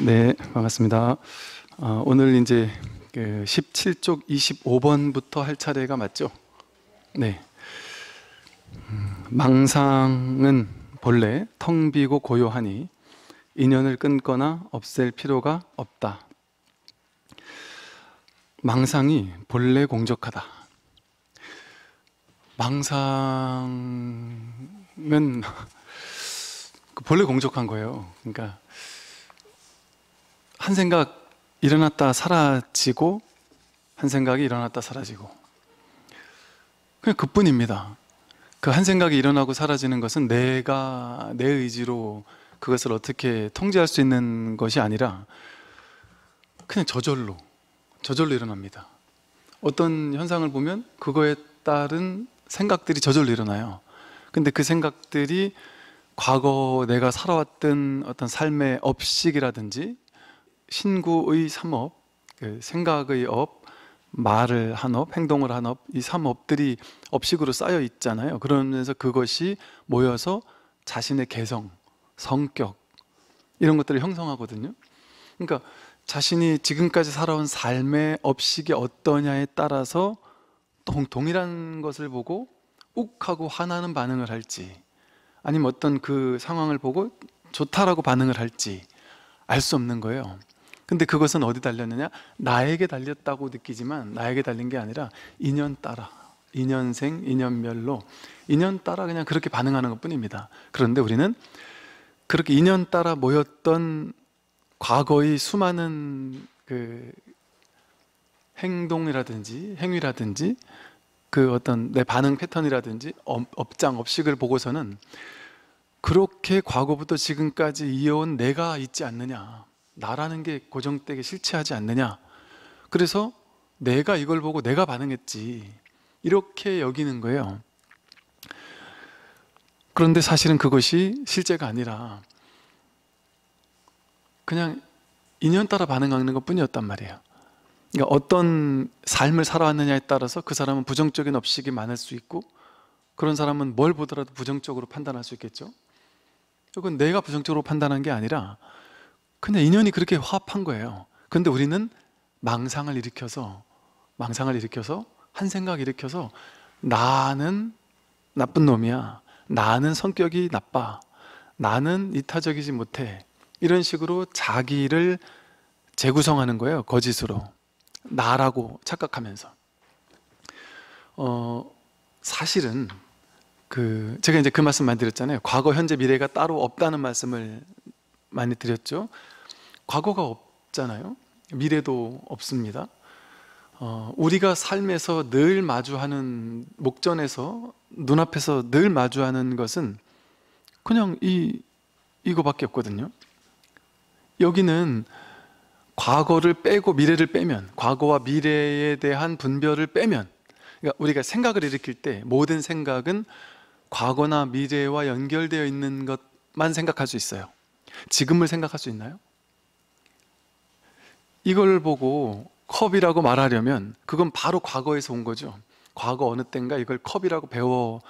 네, 반갑습니다. 아, 오늘 이제 그 17쪽 25번부터 할 차례가 맞죠? 네. 음, 망상은 본래 텅 비고 고요하니 인연을 끊거나 없앨 필요가 없다. 망상이 본래 공적하다. 망상은 그 본래 공적한 거예요. 그러니까 한 생각 일어났다 사라지고 한 생각이 일어났다 사라지고 그냥 그뿐입니다. 그 한 생각이 일어나고 사라지는 것은 내가 내 의지로 그것을 어떻게 통제할 수 있는 것이 아니라 그냥 저절로 저절로 일어납니다. 어떤 현상을 보면 그거에 따른 생각들이 저절로 일어나요. 근데 그 생각들이 과거 내가 살아왔던 어떤 삶의 업식이라든지 신구의 삼업, 그 생각의 업, 말을 한 업, 행동을 한 업, 이 삼업들이 업식으로 쌓여 있잖아요. 그러면서 그것이 모여서 자신의 개성, 성격 이런 것들을 형성하거든요. 그러니까 자신이 지금까지 살아온 삶의 업식이 어떠냐에 따라서 동, 일한 것을 보고 욱하고 화나는 반응을 할지 아니면 어떤 그 상황을 보고 좋다라고 반응을 할지 알 수 없는 거예요. 근데 그것은 어디 달렸느냐? 나에게 달렸다고 느끼지만 나에게 달린 게 아니라 인연 따라 인연생, 인연멸로 인연 따라 그냥 그렇게 반응하는 것뿐입니다. 그런데 우리는 그렇게 인연 따라 모였던 과거의 수많은 그 행동이라든지 행위라든지 그 어떤 내 반응 패턴이라든지 업장 업식을 보고서는 그렇게 과거부터 지금까지 이어온 내가 있지 않느냐 나라는 게 고정되게 실체하지 않느냐. 그래서 내가 이걸 보고 내가 반응했지. 이렇게 여기는 거예요. 그런데 사실은 그것이 실제가 아니라 그냥 인연 따라 반응하는 것 뿐이었단 말이에요. 그러니까 어떤 삶을 살아왔느냐에 따라서 그 사람은 부정적인 업식이 많을 수 있고 그런 사람은 뭘 보더라도 부정적으로 판단할 수 있겠죠. 그건 내가 부정적으로 판단한 게 아니라 근데 인연이 그렇게 화합한 거예요. 근데 우리는 망상을 일으켜서 망상을 일으켜서 한 생각 일으켜서 나는 나쁜 놈이야. 나는 성격이 나빠. 나는 이타적이지 못해. 이런 식으로 자기를 재구성하는 거예요. 거짓으로. 나라고 착각하면서. 어, 사실은 그 제가 이제 그 말씀 만들었잖아요. 과거, 현재, 미래가 따로 없다는 말씀을 많이 드렸죠. 과거가 없잖아요. 미래도 없습니다. 어, 우리가 삶에서 늘 마주하는 목전에서 눈앞에서 늘 마주하는 것은 그냥 이 이거밖에 없거든요. 여기는 과거를 빼고 미래를 빼면 과거와 미래에 대한 분별을 빼면 그러니까 우리가 생각을 일으킬 때 모든 생각은 과거나 미래와 연결되어 있는 것만 생각할 수 있어요. 지금을 생각할 수 있나요? 이걸 보고 컵이라고 말하려면 그건 바로 과거에서 온 거죠. 과거 어느 땐가 이걸 컵이라고 배워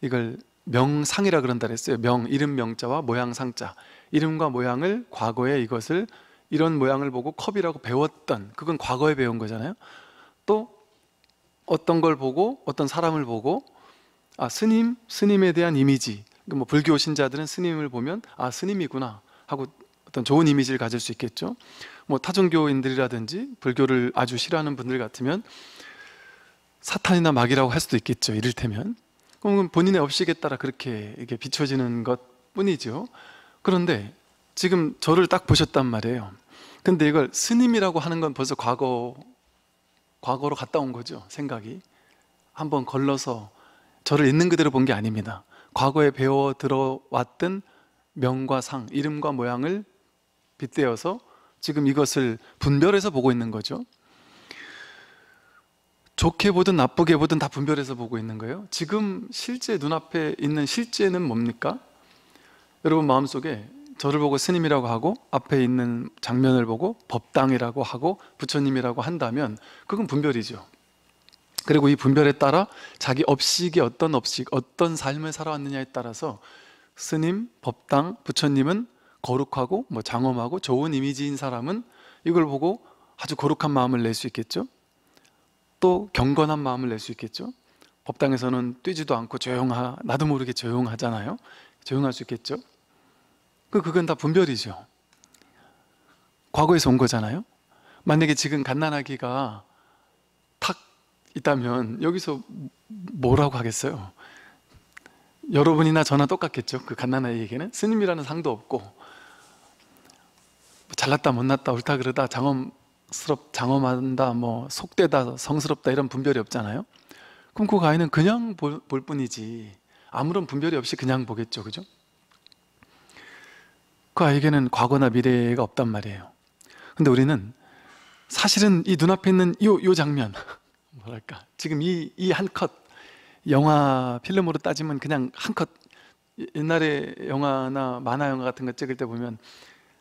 이걸 명상이라 그런다 그랬어요. 명 이름 명자와 모양 상자. 이름과 모양을 과거에 이것을 이런 모양을 보고 컵이라고 배웠던 그건 과거에 배운 거잖아요. 또 어떤 걸 보고 어떤 사람을 보고 아 스님 스님에 대한 이미지 그러니까 뭐 불교 신자들은 스님을 보면 아 스님이구나 하고 어떤 좋은 이미지를 가질 수 있겠죠. 뭐 타종교인들이라든지 불교를 아주 싫어하는 분들 같으면 사탄이나 마귀라고 할 수도 있겠죠. 이를테면 그럼 본인의 업식에 따라 그렇게 이게 비춰지는 것 뿐이죠. 그런데 지금 저를 딱 보셨단 말이에요. 근데 이걸 스님이라고 하는 건 벌써 과거 과거로 갔다 온 거죠. 생각이 한번 걸러서 저를 있는 그대로 본 게 아닙니다. 과거에 배워 들어왔던 명과 상, 이름과 모양을 빗대어서 지금 이것을 분별해서 보고 있는 거죠. 좋게 보든 나쁘게 보든 다 분별해서 보고 있는 거예요. 지금 실제 눈앞에 있는 실제는 뭡니까? 여러분 마음속에 저를 보고 스님이라고 하고 앞에 있는 장면을 보고 법당이라고 하고 부처님이라고 한다면 그건 분별이죠. 그리고 이 분별에 따라 자기 업식이 어떤 업식, 어떤 삶을 살아왔느냐에 따라서 스님, 법당, 부처님은 거룩하고 뭐 장엄하고 좋은 이미지인 사람은 이걸 보고 아주 거룩한 마음을 낼 수 있겠죠. 또 경건한 마음을 낼 수 있겠죠. 법당에서는 뛰지도 않고 조용하 나도 모르게 조용하잖아요. 조용할 수 있겠죠. 그 그건 다 분별이죠. 과거에서 온 거잖아요. 만약에 지금 갓난아기가 있다면 여기서 뭐라고 하겠어요? 여러분이나 저나 똑같겠죠. 그 갓난아이에게는 스님이라는 상도 없고 뭐 잘났다 못났다 옳다 그러다 장엄스럽 장엄한다 뭐 속되다 성스럽다 이런 분별이 없잖아요. 그럼 그 아이는 그냥 볼, 볼 뿐이지 아무런 분별이 없이 그냥 보겠죠, 그죠? 그 아이에게는 과거나 미래가 없단 말이에요. 근데 우리는 사실은 이 눈앞에 있는 요요 장면 뭐랄까 지금 이 이한 컷 영화 필름으로 따지면 그냥 한 컷 옛날에 영화나 만화 영화 같은 거 찍을 때 보면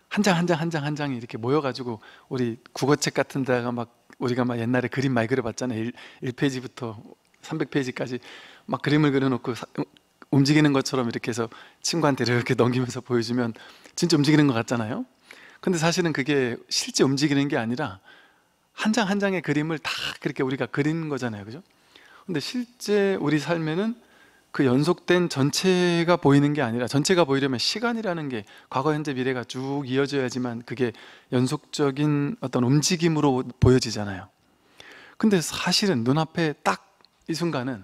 한 장 한 장 한 장 한 장이 이렇게 모여가지고 우리 국어책 같은 데가 막 우리가 막 옛날에 그림 많이 그려봤잖아요 1, 페이지부터 300페이지까지 막 그림을 그려놓고 사, 움직이는 것처럼 이렇게 해서 친구한테 이렇게 넘기면서 보여주면 진짜 움직이는 것 같잖아요 근데 사실은 그게 실제 움직이는 게 아니라 한 장한 한 장의 그림을 다 그렇게 우리가 그리는 거잖아요. 그죠? 근데 실제 우리 삶에는 그 연속된 전체가 보이는 게 아니라 전체가 보이려면 시간이라는 게 과거, 현재, 미래가 쭉 이어져야지만 그게 연속적인 어떤 움직임으로 보여지잖아요. 근데 사실은 눈앞에 딱 이 순간은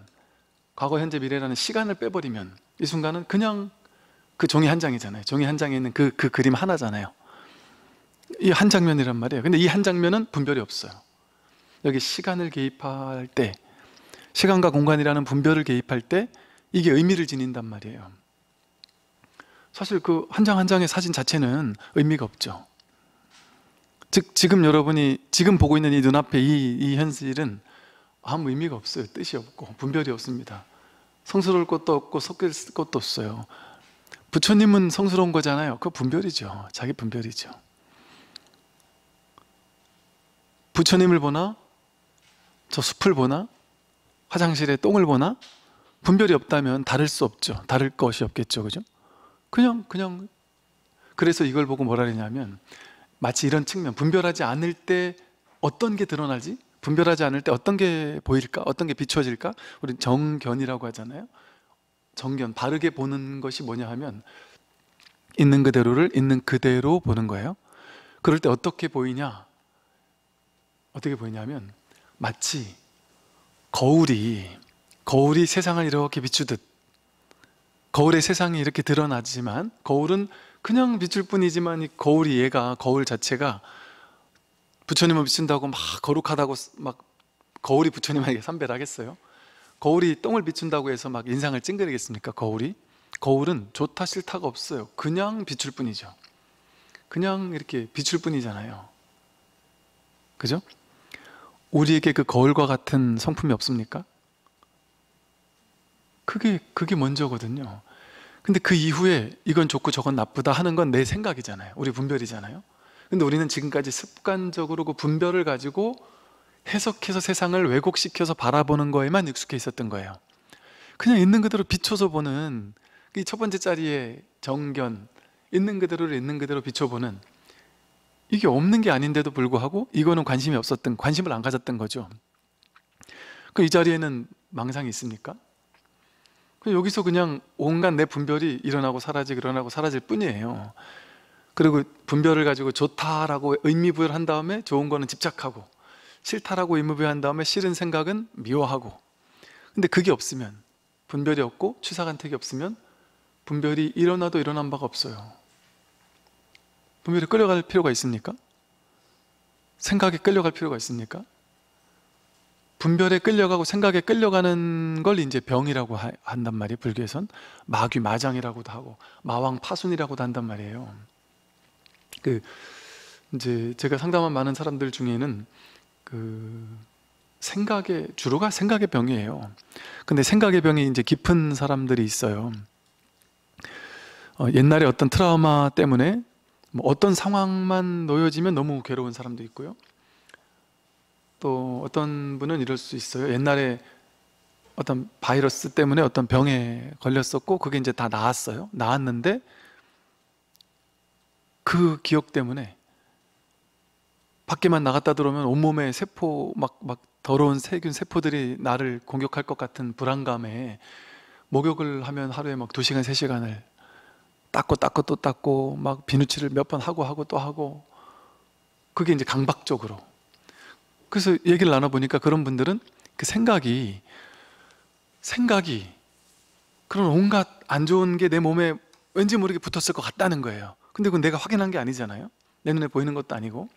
과거, 현재, 미래라는 시간을 빼버리면 이 순간은 그냥 그 종이 한 장이잖아요. 종이 한 장에 있는 그, 그 그림 하나잖아요. 이한 장면이란 말이에요. 근데 이 한 장면은 분별이 없어요. 여기 시간을 개입할 때, 시간과 공간이라는 분별을 개입할 때 이게 의미를 지닌단 말이에요. 사실 그 한 장 한 장의 사진 자체는 의미가 없죠. 즉 지금 여러분이 지금 보고 있는 이눈앞에 이, 이 현실은 아무 의미가 없어요. 뜻이 없고 분별이 없습니다. 성스러울 것도 없고 섞일 것도 없어요. 부처님은 성스러운 거잖아요. 그 분별이죠. 자기 분별이죠. 부처님을 보나? 저 숲을 보나? 화장실에 똥을 보나? 분별이 없다면 다를 수 없죠. 다를 것이 없겠죠. 그죠? 그냥, 그냥. 그래서 이걸 보고 뭐라 그러냐면 마치 이런 측면, 분별하지 않을 때 어떤 게 드러나지? 분별하지 않을 때 어떤 게 보일까? 어떤 게 비춰질까? 우리 정견이라고 하잖아요. 정견, 바르게 보는 것이 뭐냐 하면 있는 그대로를 있는 그대로 보는 거예요. 그럴 때 어떻게 보이냐? 어떻게 보이냐면 마치 거울이 거울이 세상을 이렇게 비추듯 거울의 세상이 이렇게 드러나지만 거울은 그냥 비출 뿐이지만 이 거울이 얘가 거울 자체가 부처님을 비춘다고 막 거룩하다고 막 거울이 부처님에게 삼배를 하겠어요? 거울이 똥을 비춘다고 해서 막 인상을 찡그리겠습니까? 거울이 거울은 좋다 싫다가 없어요. 그냥 비출 뿐이죠. 그냥 이렇게 비출 뿐이잖아요. 그죠? 우리에게 그 거울과 같은 성품이 없습니까? 그게 그게 먼저거든요. 근데 그 이후에 이건 좋고 저건 나쁘다 하는 건 내 생각이잖아요. 우리 분별이잖아요. 근데 우리는 지금까지 습관적으로 그 분별을 가지고 해석해서 세상을 왜곡시켜서 바라보는 거에만 익숙해 있었던 거예요. 그냥 있는 그대로 비춰서 보는 이 첫 번째 자리에 정견 있는 그대로를 있는 그대로 비춰보는 이게 없는 게 아닌데도 불구하고 이거는 관심이 없었던 관심을 안 가졌던 거죠. 그 이 자리에는 망상이 있습니까? 그 여기서 그냥 온갖 내 분별이 일어나고 사라지고 일어나고 사라질 뿐이에요. 그리고 분별을 가지고 좋다라고 의미 부여한 다음에 좋은 거는 집착하고 싫다라고 의미 부여한 다음에 싫은 생각은 미워하고 근데 그게 없으면 분별이 없고 취사간택이 없으면 분별이 일어나도 일어난 바가 없어요. 분별에 끌려갈 필요가 있습니까? 생각에 끌려갈 필요가 있습니까? 분별에 끌려가고 생각에 끌려가는 걸 이제 병이라고 한단 말이에요. 불교에선 마귀 마장이라고도 하고 마왕 파순이라고도 한단 말이에요. 그 이제 제가 상담한 많은 사람들 중에는 그 생각의 주로가 생각의 병이에요. 근데 생각의 병이 이제 깊은 사람들이 있어요. 어, 옛날에 어떤 트라우마 때문에 뭐 어떤 상황만 놓여지면 너무 괴로운 사람도 있고요. 또 어떤 분은 이럴 수 있어요. 옛날에 어떤 바이러스 때문에 어떤 병에 걸렸었고 그게 이제 다 나았어요. 나았는데 그 기억 때문에 밖에만 나갔다 들어오면 온몸에 세포 막 막 더러운 세균 세포들이 나를 공격할 것 같은 불안감에 목욕을 하면 하루에 막2시간3시간을 닦고 닦고 또 닦고 막 비누칠을 몇 번 하고 하고 또 하고 그게 이제 강박적으로 그래서 얘기를 나눠보니까 그런 분들은 그 생각이 생각이 그런 온갖 안 좋은 게 내 몸에 왠지 모르게 붙었을 것 같다는 거예요 근데 그건 내가 확인한 게 아니잖아요 내 눈에 보이는 것도 아니고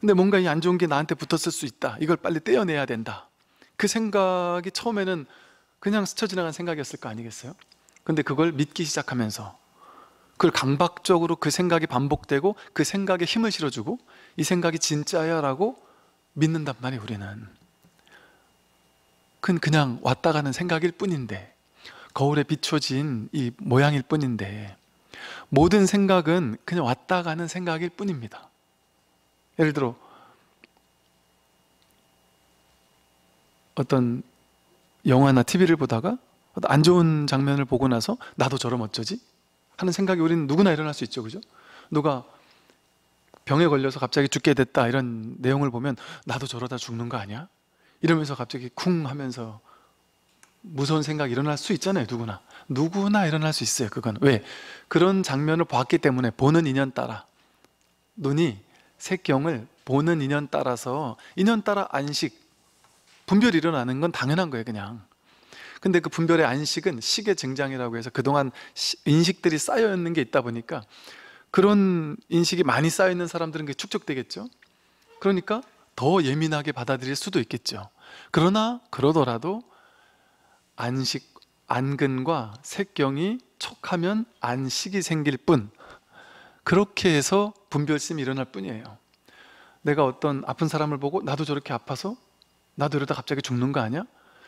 근데 뭔가 이 안 좋은 게 나한테 붙었을 수 있다 이걸 빨리 떼어내야 된다 그 생각이 처음에는 그냥 스쳐 지나간 생각이었을 거 아니겠어요? 근데 그걸 믿기 시작하면서 그걸 강박적으로 그 생각이 반복되고 그 생각에 힘을 실어주고 이 생각이 진짜야라고 믿는단 말이에요 우리는 그건 그냥 왔다 가는 생각일 뿐인데 거울에 비춰진 이 모양일 뿐인데 모든 생각은 그냥 왔다 가는 생각일 뿐입니다 예를 들어 어떤 영화나 TV를 보다가 안 좋은 장면을 보고 나서 나도 저럼 어쩌지? 하는 생각이 우리는 누구나 일어날 수 있죠. 그죠? 누가 병에 걸려서 갑자기 죽게 됐다 이런 내용을 보면 나도 저러다 죽는 거 아니야? 이러면서 갑자기 쿵 하면서 무서운 생각이 일어날 수 있잖아요. 누구나. 누구나 일어날 수 있어요. 그건. 왜? 그런 장면을 봤기 때문에 보는 인연 따라 눈이 색경을 보는 인연 따라서 인연 따라 안식 분별이 일어나는 건 당연한 거예요. 그냥. 근데 그 분별의 안식은 식의 증장이라고 해서 그동안 인식들이 쌓여 있는 게 있다 보니까 그런 인식이 많이 쌓여 있는 사람들은 그게 축적되겠죠. 그러니까 더 예민하게 받아들일 수도 있겠죠. 그러나 그러더라도 안식 안근과 색경이 촉하면 안식이 생길 뿐 그렇게 해서 분별심이 일어날 뿐이에요. 내가 어떤 아픈 사람을 보고 나도 저렇게 아파서 나도 이러다 갑자기 죽는 거 아니야?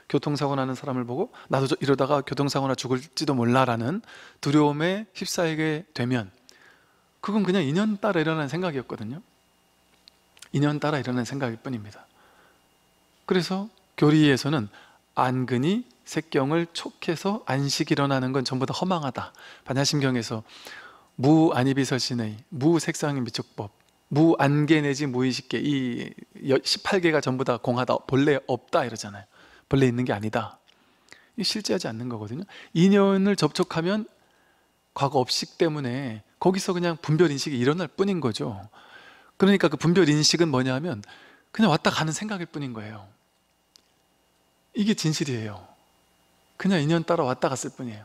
교통사고 나는 사람을 보고 나도 이러다가 교통사고나 죽을지도 몰라라는 두려움에 휩싸이게 되면 그건 그냥 인연 따라 일어나는 생각이었거든요. 인연 따라 일어난 생각일 뿐입니다. 그래서 교리에서는 안근이 색경을 촉해서 안식 일어나는 건 전부 다 허망하다. 반야심경에서 무안이비설신의 무색상의 미촉법 무안개 내지 무의식계 이 18개가 전부 다 공하다 본래 없다 이러잖아요. 본래 있는 게 아니다. 이 실제하지 않는 거거든요. 인연을 접촉하면 과거 업식 때문에 거기서 그냥 분별 인식이 일어날 뿐인 거죠. 그러니까 그 분별 인식은 뭐냐면 하 그냥 왔다 가는 생각일 뿐인 거예요. 이게 진실이에요. 그냥 인연 따라 왔다 갔을 뿐이에요.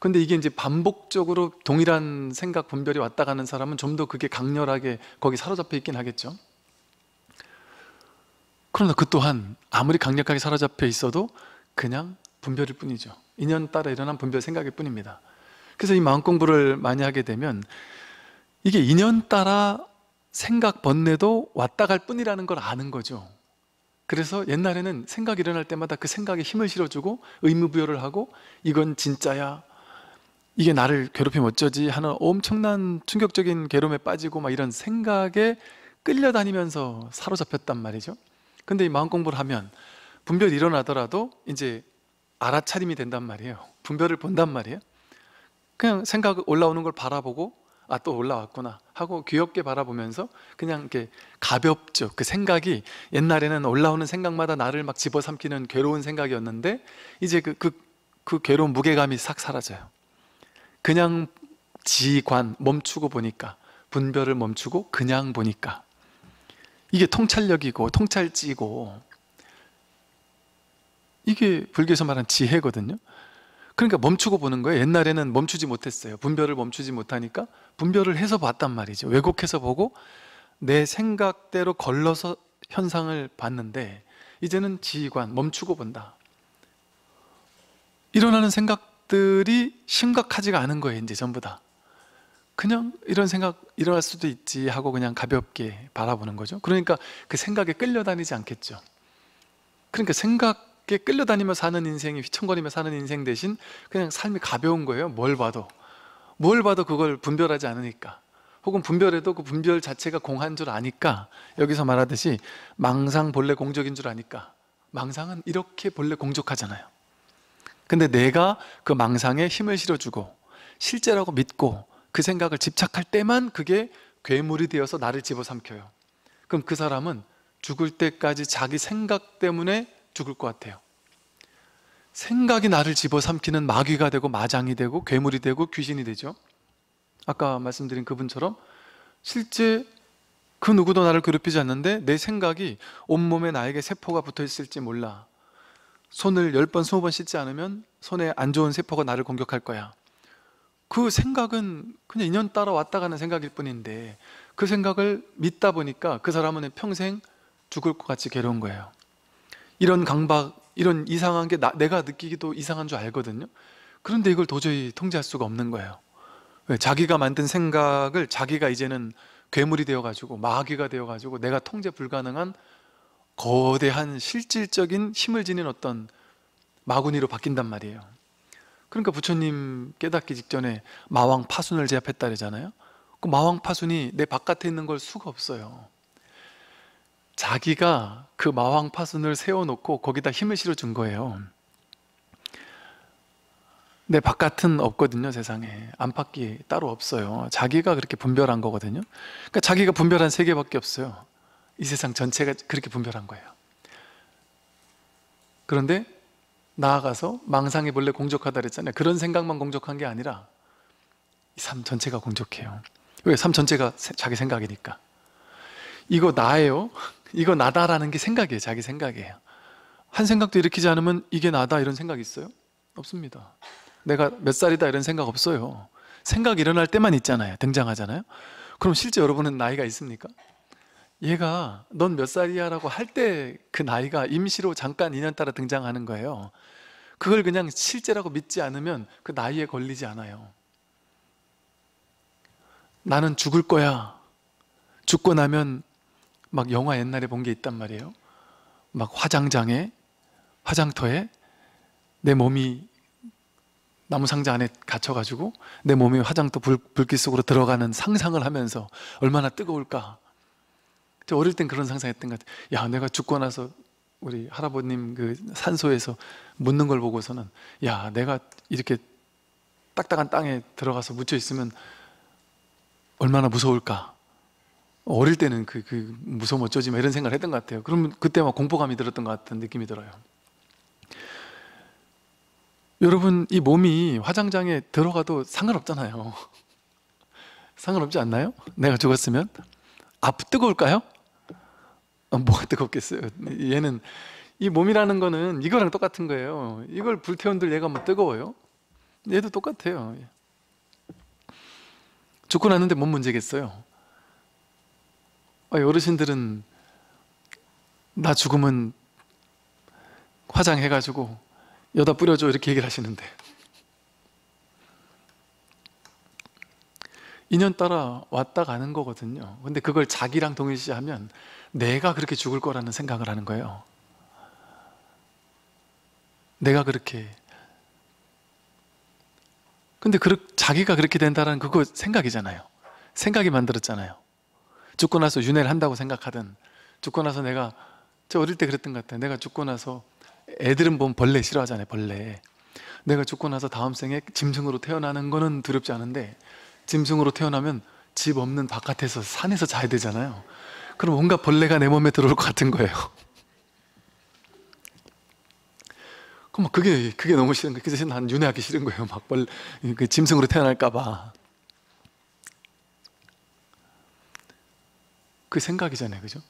근데 이게 이제 반복적으로 동일한 생각 분별이 왔다 가는 사람은 좀 더 그게 강렬하게 거기 사로잡혀 있긴 하겠죠. 그러나 그 또한 아무리 강력하게 사로잡혀 있어도 그냥 분별일 뿐이죠. 인연 따라 일어난 분별 생각일 뿐입니다. 그래서 이 마음 공부를 많이 하게 되면 이게 인연 따라 생각 번뇌도 왔다 갈 뿐이라는 걸 아는 거죠. 그래서 옛날에는 생각이 일어날 때마다 그 생각에 힘을 실어주고 의무부여를 하고 이건 진짜야. 이게 나를 괴롭히면 어쩌지 하는 엄청난 충격적인 괴로움에 빠지고 막 이런 생각에 끌려다니면서 사로잡혔단 말이죠. 근데 이 마음 공부를 하면 분별이 일어나더라도 이제 알아차림이 된단 말이에요. 분별을 본단 말이에요. 그냥 생각 올라오는 걸 바라보고 아 또 올라왔구나 하고 귀엽게 바라보면서 그냥 이렇게 가볍죠. 그 생각이 옛날에는 올라오는 생각마다 나를 막 집어삼키는 괴로운 생각이었는데 이제 그, 그, 그 괴로운 무게감이 싹 사라져요. 그냥 지관 멈추고 보니까 분별을 멈추고 그냥 보니까 이게 통찰력이고 통찰지고 이게 불교에서 말한 지혜거든요. 그러니까 멈추고 보는 거예요. 옛날에는 멈추지 못했어요. 분별을 멈추지 못하니까 분별을 해서 봤단 말이죠. 왜곡해서 보고 내 생각대로 걸러서 현상을 봤는데 이제는 지휘관 멈추고 본다. 일어나는 생각들이 심각하지가 않은 거예요. 이제 전부 다. 그냥 이런 생각 일어날 수도 있지 하고 그냥 가볍게 바라보는 거죠. 그러니까 그 생각에 끌려다니지 않겠죠. 그러니까 생각에 끌려다니며 사는 인생이 휘청거리며 사는 인생 대신 그냥 삶이 가벼운 거예요. 뭘 봐도. 뭘 봐도 그걸 분별하지 않으니까. 혹은 분별해도 그 분별 자체가 공한 줄 아니까 여기서 말하듯이 망상 본래 공적인 줄 아니까 망상은 이렇게 본래 공적하잖아요. 근데 내가 그 망상에 힘을 실어주고 실제라고 믿고 그 생각을 집착할 때만 그게 괴물이 되어서 나를 집어삼켜요. 그럼 그 사람은 죽을 때까지 자기 생각 때문에 죽을 것 같아요. 생각이 나를 집어삼키는 마귀가 되고 마장이 되고 괴물이 되고 귀신이 되죠. 아까 말씀드린 그분처럼 실제 그 누구도 나를 괴롭히지 않는데 내 생각이 온몸에 나에게 세포가 붙어 있을지 몰라. 손을 10번, 20번 씻지 않으면 손에 안 좋은 세포가 나를 공격할 거야. 그 생각은 그냥 인연 따라 왔다 가는 생각일 뿐인데 그 생각을 믿다 보니까 그 사람은 평생 죽을 것 같이 괴로운 거예요. 이런 강박, 이런 이상한 게 나, 내가 느끼기도 이상한 줄 알거든요. 그런데 이걸 도저히 통제할 수가 없는 거예요. 왜? 자기가 만든 생각을 자기가 이제는 괴물이 되어가지고 마귀가 되어가지고 내가 통제 불가능한 거대한 실질적인 힘을 지닌 어떤 마구니로 바뀐단 말이에요. 그러니까 부처님 깨닫기 직전에 마왕 파순을 제압했다잖아요. 그 마왕 파순이 내 바깥에 있는 걸 수가 없어요. 자기가 그 마왕 파순을 세워놓고 거기다 힘을 실어준 거예요. 내 바깥은 없거든요, 세상에. 안팎이 따로 없어요. 자기가 그렇게 분별한 거거든요. 그러니까 자기가 분별한 세계밖에 없어요. 이 세상 전체가 그렇게 분별한 거예요. 그런데 나아가서 망상이 본래 공적하다 그랬잖아요. 그런 생각만 공적한 게 아니라 삶 전체가 공적해요. 왜? 삶 전체가 자기 생각이니까. 이거 나예요. 이거 나다라는 게 생각이에요. 자기 생각이에요. 한 생각도 일으키지 않으면 이게 나다 이런 생각 있어요? 없습니다. 내가 몇 살이다 이런 생각 없어요. 생각 일어날 때만 있잖아요. 등장하잖아요. 그럼 실제 여러분은 나이가 있습니까? 얘가 넌 몇 살이야 라고 할 때 그 나이가 임시로 잠깐 인연따라 등장하는 거예요 그걸 그냥 실제라고 믿지 않으면 그 나이에 걸리지 않아요 나는 죽을 거야 죽고 나면 막 영화 옛날에 본 게 있단 말이에요 막 화장장에 화장터에 내 몸이 나무 상자 안에 갇혀가지고 내 몸이 화장터 불, 불길 속으로 들어가는 상상을 하면서 얼마나 뜨거울까 저 어릴 땐 그런 상상했던 것 같아요. 야, 내가 죽고 나서 우리 할아버님 그 산소에서 묻는 걸 보고서는 야, 내가 이렇게 딱딱한 땅에 들어가서 묻혀 있으면 얼마나 무서울까. 어릴 때는 그, 그무서우 어쩌지 이런 생각을 했던 것 같아요. 그러면 그때 막 공포감이 들었던 것 같은 느낌이 들어요. 여러분, 이 몸이 화장장에 들어가도 상관없잖아요. 상관없지 않나요? 내가 죽었으면? 아, 뜨거울까요? 어, 뭐가 뜨겁겠어요. 얘는 이 몸이라는 거는 이거랑 똑같은 거예요. 이걸 불태운들 얘가 뭐 뜨거워요? 얘도 똑같아요. 죽고 났는데 뭔 문제겠어요? 아, 어르신들은 나 죽으면 화장해가지고 여다 뿌려줘 이렇게 얘기를 하시는데 인연 따라 왔다 가는 거거든요. 근데 그걸 자기랑 동일시하면 내가 그렇게 죽을 거라는 생각을 하는 거예요. 내가 그렇게. 근데 그, 자기가 그렇게 된다는 그거 생각이잖아요. 생각이 만들었잖아요. 죽고 나서 윤회를 한다고 생각하든, 죽고 나서 내가, 저 어릴 때 그랬던 것 같아요. 내가 죽고 나서 애들은 보면 벌레 싫어하잖아요, 벌레. 내가 죽고 나서 다음 생에 짐승으로 태어나는 거는 두렵지 않은데, 짐승으로 태어나면 집 없는 바깥에서 산에서 자야 되잖아요. 그럼 뭔가 벌레가 내 몸에 들어올 것 같은 거예요. 그럼 그게 그게 너무 싫은 거예요. 그래서 난 윤회하기 싫은 거예요. 막 벌, 그 짐승으로 태어날까봐. 그 생각이잖아요, 그죠?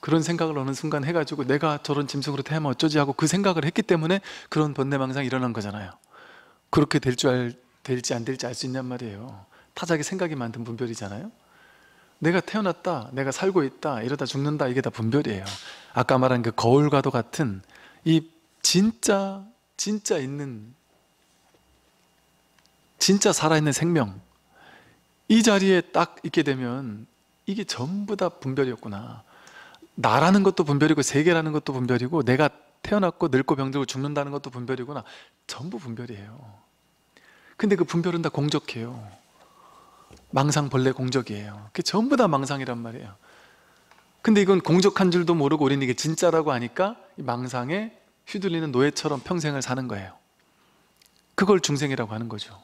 그런 생각을 어느 순간 해가지고 내가 저런 짐승으로 태어나면 어쩌지 하고 그 생각을 했기 때문에 그런 번뇌망상이 일어난 거잖아요. 그렇게 될 줄 알, 될지 안 될지 알 수 있냔 말이에요. 타자기 생각이 만든 분별이잖아요. 내가 태어났다, 내가 살고 있다, 이러다 죽는다 이게 다 분별이에요. 아까 말한 그 거울과도 같은 이 진짜 진짜 있는 진짜 살아있는 생명 이 자리에 딱 있게 되면 이게 전부 다 분별이었구나. 나라는 것도 분별이고 세계라는 것도 분별이고 내가 태어났고 늙고 병들고 죽는다는 것도 분별이구나. 전부 분별이에요. 근데 그 분별은 다 공적해요. 망상벌레 공적이에요. 그게 전부 다 망상이란 말이에요. 근데 이건 공적한 줄도 모르고 우리는 이게 진짜라고 하니까 망상에 휘둘리는 노예처럼 평생을 사는 거예요. 그걸 중생이라고 하는 거죠.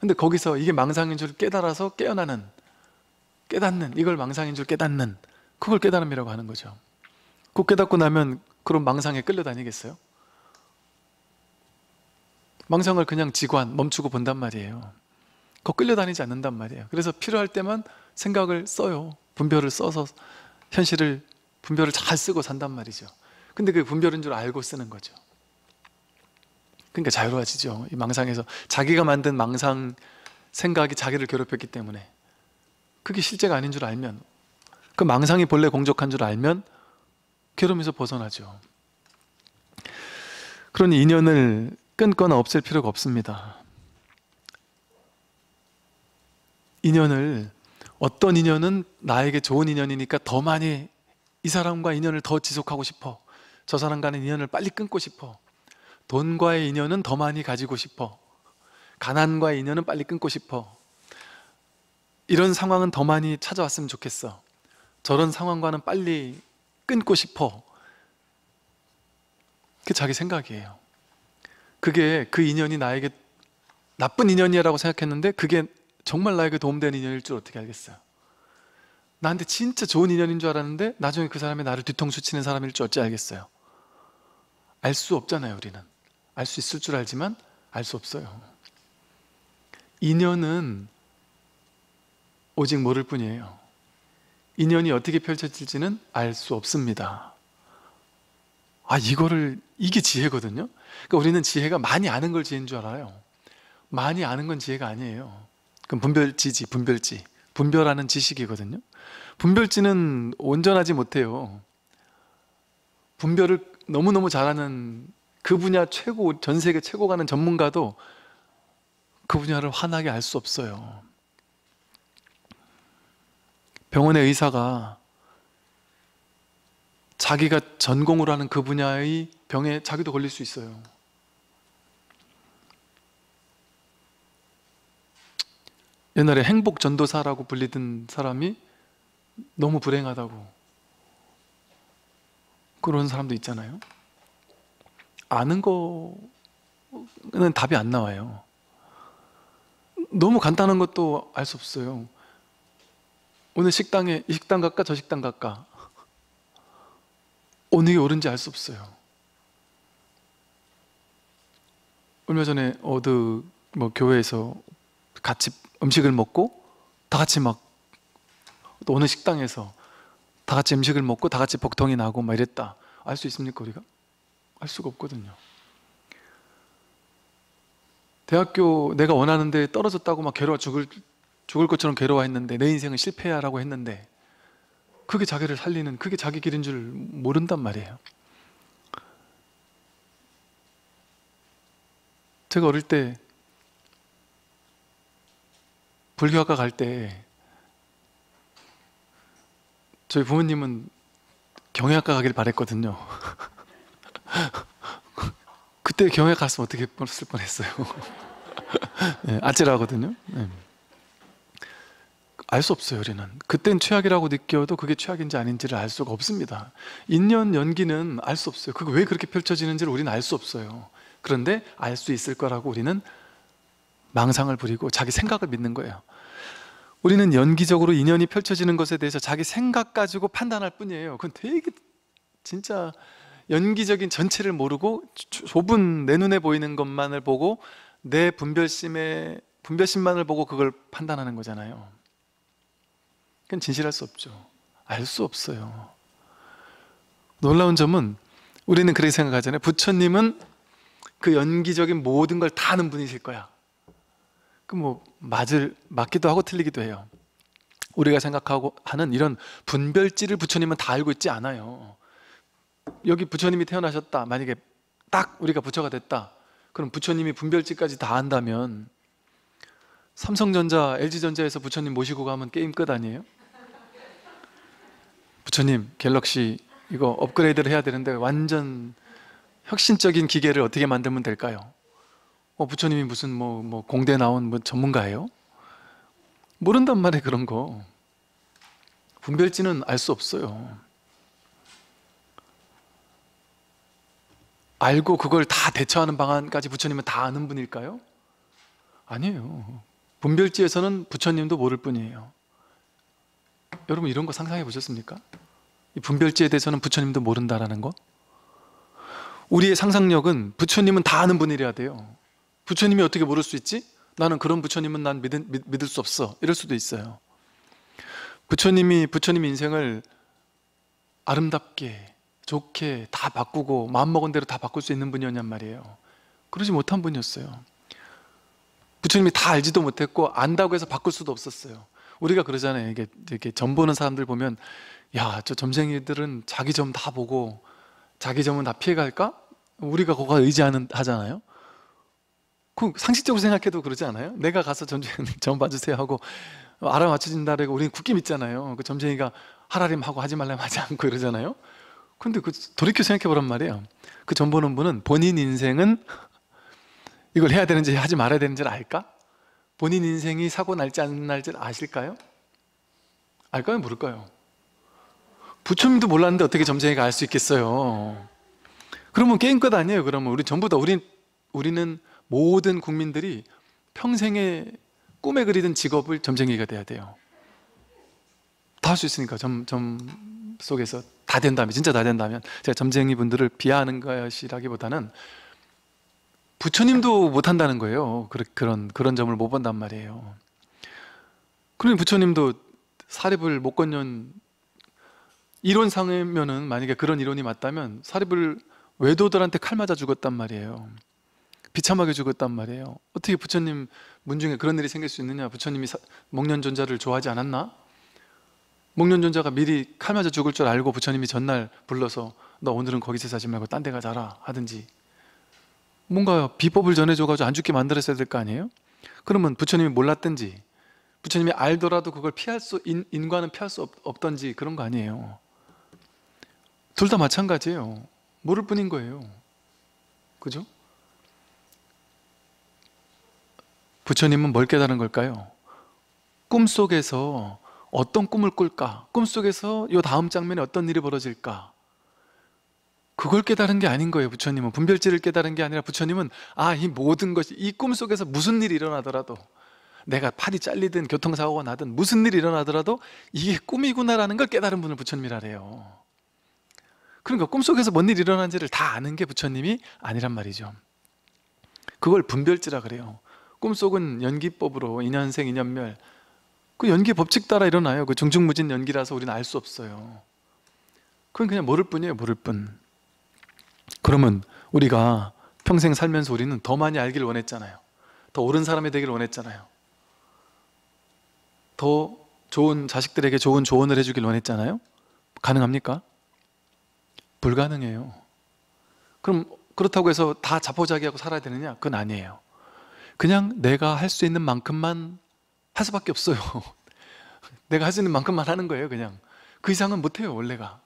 근데 거기서 이게 망상인 줄 깨달아서 깨어나는 깨닫는 이걸 망상인 줄 깨닫는 그걸 깨달음이라고 하는 거죠. 그 깨닫고 나면 그런 망상에 끌려다니겠어요? 망상을 그냥 지관 멈추고 본단 말이에요. 거 끌려다니지 않는단 말이에요. 그래서 필요할 때만 생각을 써요. 분별을 써서 현실을 분별을 잘 쓰고 산단 말이죠. 근데 그 분별인 줄 알고 쓰는 거죠. 그러니까 자유로워지죠. 이 망상에서 자기가 만든 망상 생각이 자기를 괴롭혔기 때문에 그게 실제가 아닌 줄 알면 그 망상이 본래 공적한 줄 알면 괴로움에서 벗어나죠. 그런 인연을 끊거나 없앨 필요가 없습니다. 인연을 어떤 인연은 나에게 좋은 인연이니까 더 많이 이 사람과 인연을 더 지속하고 싶어 저 사람과는 인연을 빨리 끊고 싶어 돈과의 인연은 더 많이 가지고 싶어 가난과의 인연은 빨리 끊고 싶어 이런 상황은 더 많이 찾아왔으면 좋겠어 저런 상황과는 빨리 끊고 싶어 그게 자기 생각이에요 그게 그 인연이 나에게 나쁜 인연이라고 생각했는데 그게 정말 나에게 도움되는 인연일 줄 어떻게 알겠어요? 나한테 진짜 좋은 인연인 줄 알았는데 나중에 그 사람이 나를 뒤통수 치는 사람일 줄 어찌 알겠어요? 알 수 없잖아요, 우리는. 알 수 있을 줄 알지만 알 수 없어요. 인연은 오직 모를 뿐이에요. 인연이 어떻게 펼쳐질지는 알 수 없습니다. 아, 이거를, 이게 지혜거든요? 그러니까 우리는 지혜가 많이 아는 걸 지혜인 줄 알아요. 많이 아는 건 지혜가 아니에요. 그럼 분별지지, 분별지. 분별하는 지식이거든요. 분별지는 온전하지 못해요. 분별을 너무너무 잘하는 그 분야 최고, 전 세계 최고 가는 전문가도 그 분야를 환하게 알 수 없어요. 병원의 의사가 자기가 전공으로 하는 그 분야의 병에 자기도 걸릴 수 있어요. 옛날에 행복 전도사라고 불리던 사람이 너무 불행하다고 그런 사람도 있잖아요. 아는 거는 답이 안 나와요. 너무 간단한 것도 알 수 없어요. 오늘 식당에 이 식당 갈까 저 식당 갈까 어느 게 옳은지 알 수 없어요. 얼마 전에 어드뭐 교회에서 같이 음식을 먹고 다 같이 막또 어느 식당에서 다 같이 음식을 먹고 다 같이 복통이 나고 막 이랬다. 알 수 있습니까 우리가? 알 수가 없거든요. 대학교 내가 원하는데 떨어졌다고 막 괴로워 죽을 죽을 것처럼 괴로워했는데 내 인생은 실패야라고 했는데 그게 자기를 살리는 그게 자기 길인 줄 모른단 말이에요. 제가 어릴 때 불교학과 갈 때 저희 부모님은 경영학과 가길 바랬거든요. 그때 경영학 갔으면 어떻게 했을 뻔했어요. 네, 아찔하거든요. 네. 알수 없어요 우리는 그땐 최악이라고 느껴도 그게 최악인지 아닌지를 알 수가 없습니다 인연 연기는 알 수 없어요 그거 왜 그렇게 펼쳐지는지를 우리는 알 수 없어요 그런데 알 수 있을 거라고 우리는 망상을 부리고 자기 생각을 믿는 거예요. 우리는 연기적으로 인연이 펼쳐지는 것에 대해서 자기 생각 가지고 판단할 뿐이에요. 그건 되게 진짜 연기적인 전체를 모르고 좁은 내 눈에 보이는 것만을 보고 내 분별심에 분별심만을 보고 그걸 판단하는 거잖아요. 그건 진실할 수 없죠. 알 수 없어요. 놀라운 점은 우리는 그렇게 생각하잖아요. 부처님은 그 연기적인 모든 걸 다 아는 분이실 거야. 그뭐 맞을 맞기도 하고 틀리기도 해요. 우리가 생각하고 하는 이런 분별지를 부처님은 다 알고 있지 않아요. 여기 부처님이 태어나셨다. 만약에 딱 우리가 부처가 됐다. 그럼 부처님이 분별지까지 다한다면 삼성전자, LG전자에서 부처님 모시고 가면 게임 끝 아니에요? 부처님 갤럭시 이거 업그레이드를 해야 되는데 완전 혁신적인 기계를 어떻게 만들면 될까요? 어, 부처님이 무슨 뭐, 뭐 공대 나온 뭐 전문가예요? 모른단 말이에요 그런 거 분별지는 알 수 없어요 알고 그걸 다 대처하는 방안까지 부처님은 다 아는 분일까요? 아니에요 분별지에서는 부처님도 모를 뿐이에요 여러분 이런 거 상상해 보셨습니까? 이 분별지에 대해서는 부처님도 모른다라는 거 우리의 상상력은 부처님은 다 아는 분이어야 돼요 부처님이 어떻게 모를 수 있지? 나는 그런 부처님은 난 믿은, 믿, 을수 없어. 이럴 수도 있어요. 부처님이 부처님 인생을 아름답게 좋게 다 바꾸고 마음먹은 대로 다 바꿀 수 있는 분이었냔 말이에요. 그러지 못한 분이었어요. 부처님이 다 알지도 못했고 안다고 해서 바꿀 수도 없었어요. 우리가 그러잖아요. 이게 이게점 보는 사람들 보면 야, 저 점쟁이들은 자기 점 다 보고 자기 점은 다 피해 갈까? 우리가 거기 의지하는 하잖아요. 그 상식적으로 생각해도 그러지 않아요? 내가 가서 점쟁이 점 봐주세요 하고 알아맞혀진다라고 우리는 굳게 믿잖아요. 그 점쟁이가 하라림 하고 하지 말라면 하지 않고 그러잖아요 근데 그 돌이켜 생각해보란 말이에요. 그 점보는 분은 본인 인생은 이걸 해야 되는지 하지 말아야 되는지를 알까? 본인 인생이 사고 날지 안 날지 아실까요? 알까요? 모를까요? 부처님도 몰랐는데 어떻게 점쟁이가 알 수 있겠어요? 그러면 게임 끝 아니에요. 그러면 우리 전부 다 우린, 우리는 모든 국민들이 평생의 꿈에 그리던 직업을 점쟁이가 돼야 돼요. 다 할 수 있으니까 점, 점 속에서 다 된다면 진짜 다 된다면 제가 점쟁이 분들을 비하하는 것이라기보다는 부처님도 못 한다는 거예요. 그런 그런 점을 못 본단 말이에요. 그러니 부처님도 사립을 못 건년 이론상면은 만약에 그런 이론이 맞다면 사립을 외도들한테 칼 맞아 죽었단 말이에요. 비참하게 죽었단 말이에요. 어떻게 부처님 문중에 그런 일이 생길 수 있느냐? 부처님이 목련존자를 좋아하지 않았나? 목련존자가 미리 칼 맞아 죽을 줄 알고 부처님이 전날 불러서 너 오늘은 거기서 사지 말고 딴 데 가자라 하든지 뭔가 비법을 전해줘가지고 안 죽게 만들었어야 될 거 아니에요? 그러면 부처님이 몰랐든지 부처님이 알더라도 그걸 피할 수 인, 인과는 피할 수 없, 던지 그런 거 아니에요 둘 다 마찬가지예요 모를 뿐인 거예요 그죠? 부처님은 뭘 깨달은 걸까요? 꿈속에서 어떤 꿈을 꿀까? 꿈속에서 요 다음 장면에 어떤 일이 벌어질까? 그걸 깨달은 게 아닌 거예요 부처님은 분별지를 깨달은 게 아니라 부처님은 아이 모든 것이 이 꿈속에서 무슨 일이 일어나더라도 내가 팔이 잘리든 교통사고가 나든 무슨 일이 일어나더라도 이게 꿈이구나라는 걸 깨달은 분을 부처님이라래요 그러니까 꿈속에서 뭔 일이 일어난지를 다 아는 게 부처님이 아니란 말이죠 그걸 분별지라 그래요 꿈속은 연기법으로 인연생 인연멸 그 연기 법칙 따라 일어나요 그 중중무진 연기라서 우리는 알 수 없어요 그건 그냥 모를 뿐이에요 모를 뿐 그러면 우리가 평생 살면서 우리는 더 많이 알기를 원했잖아요 더 옳은 사람이 되기를 원했잖아요 더 좋은 자식들에게 좋은 조언을 해주길 원했잖아요 가능합니까? 불가능해요 그럼 그렇다고 해서 다 자포자기하고 살아야 되느냐? 그건 아니에요 그냥 내가 할 수 있는 만큼만 할 수밖에 없어요. 내가 할 수 있는 만큼만 하는 거예요, 그냥. 그 이상은 못해요, 원래가.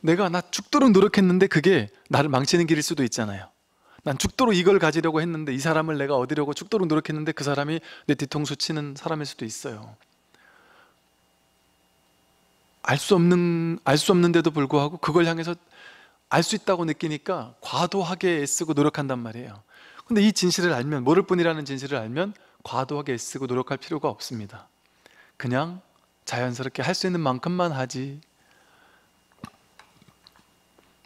내가 나 죽도록 노력했는데 그게 나를 망치는 길일 수도 있잖아요. 난 죽도록 이걸 가지려고 했는데 이 사람을 내가 얻으려고 죽도록 노력했는데 그 사람이 내 뒤통수 치는 사람일 수도 있어요. 알 수 없는 알 수 없는데도 불구하고 그걸 향해서 알 수 있다고 느끼니까 과도하게 애쓰고 노력한단 말이에요. 근데 이 진실을 알면 모를 뿐이라는 진실을 알면 과도하게 애쓰고 노력할 필요가 없습니다. 그냥 자연스럽게 할 수 있는 만큼만 하지.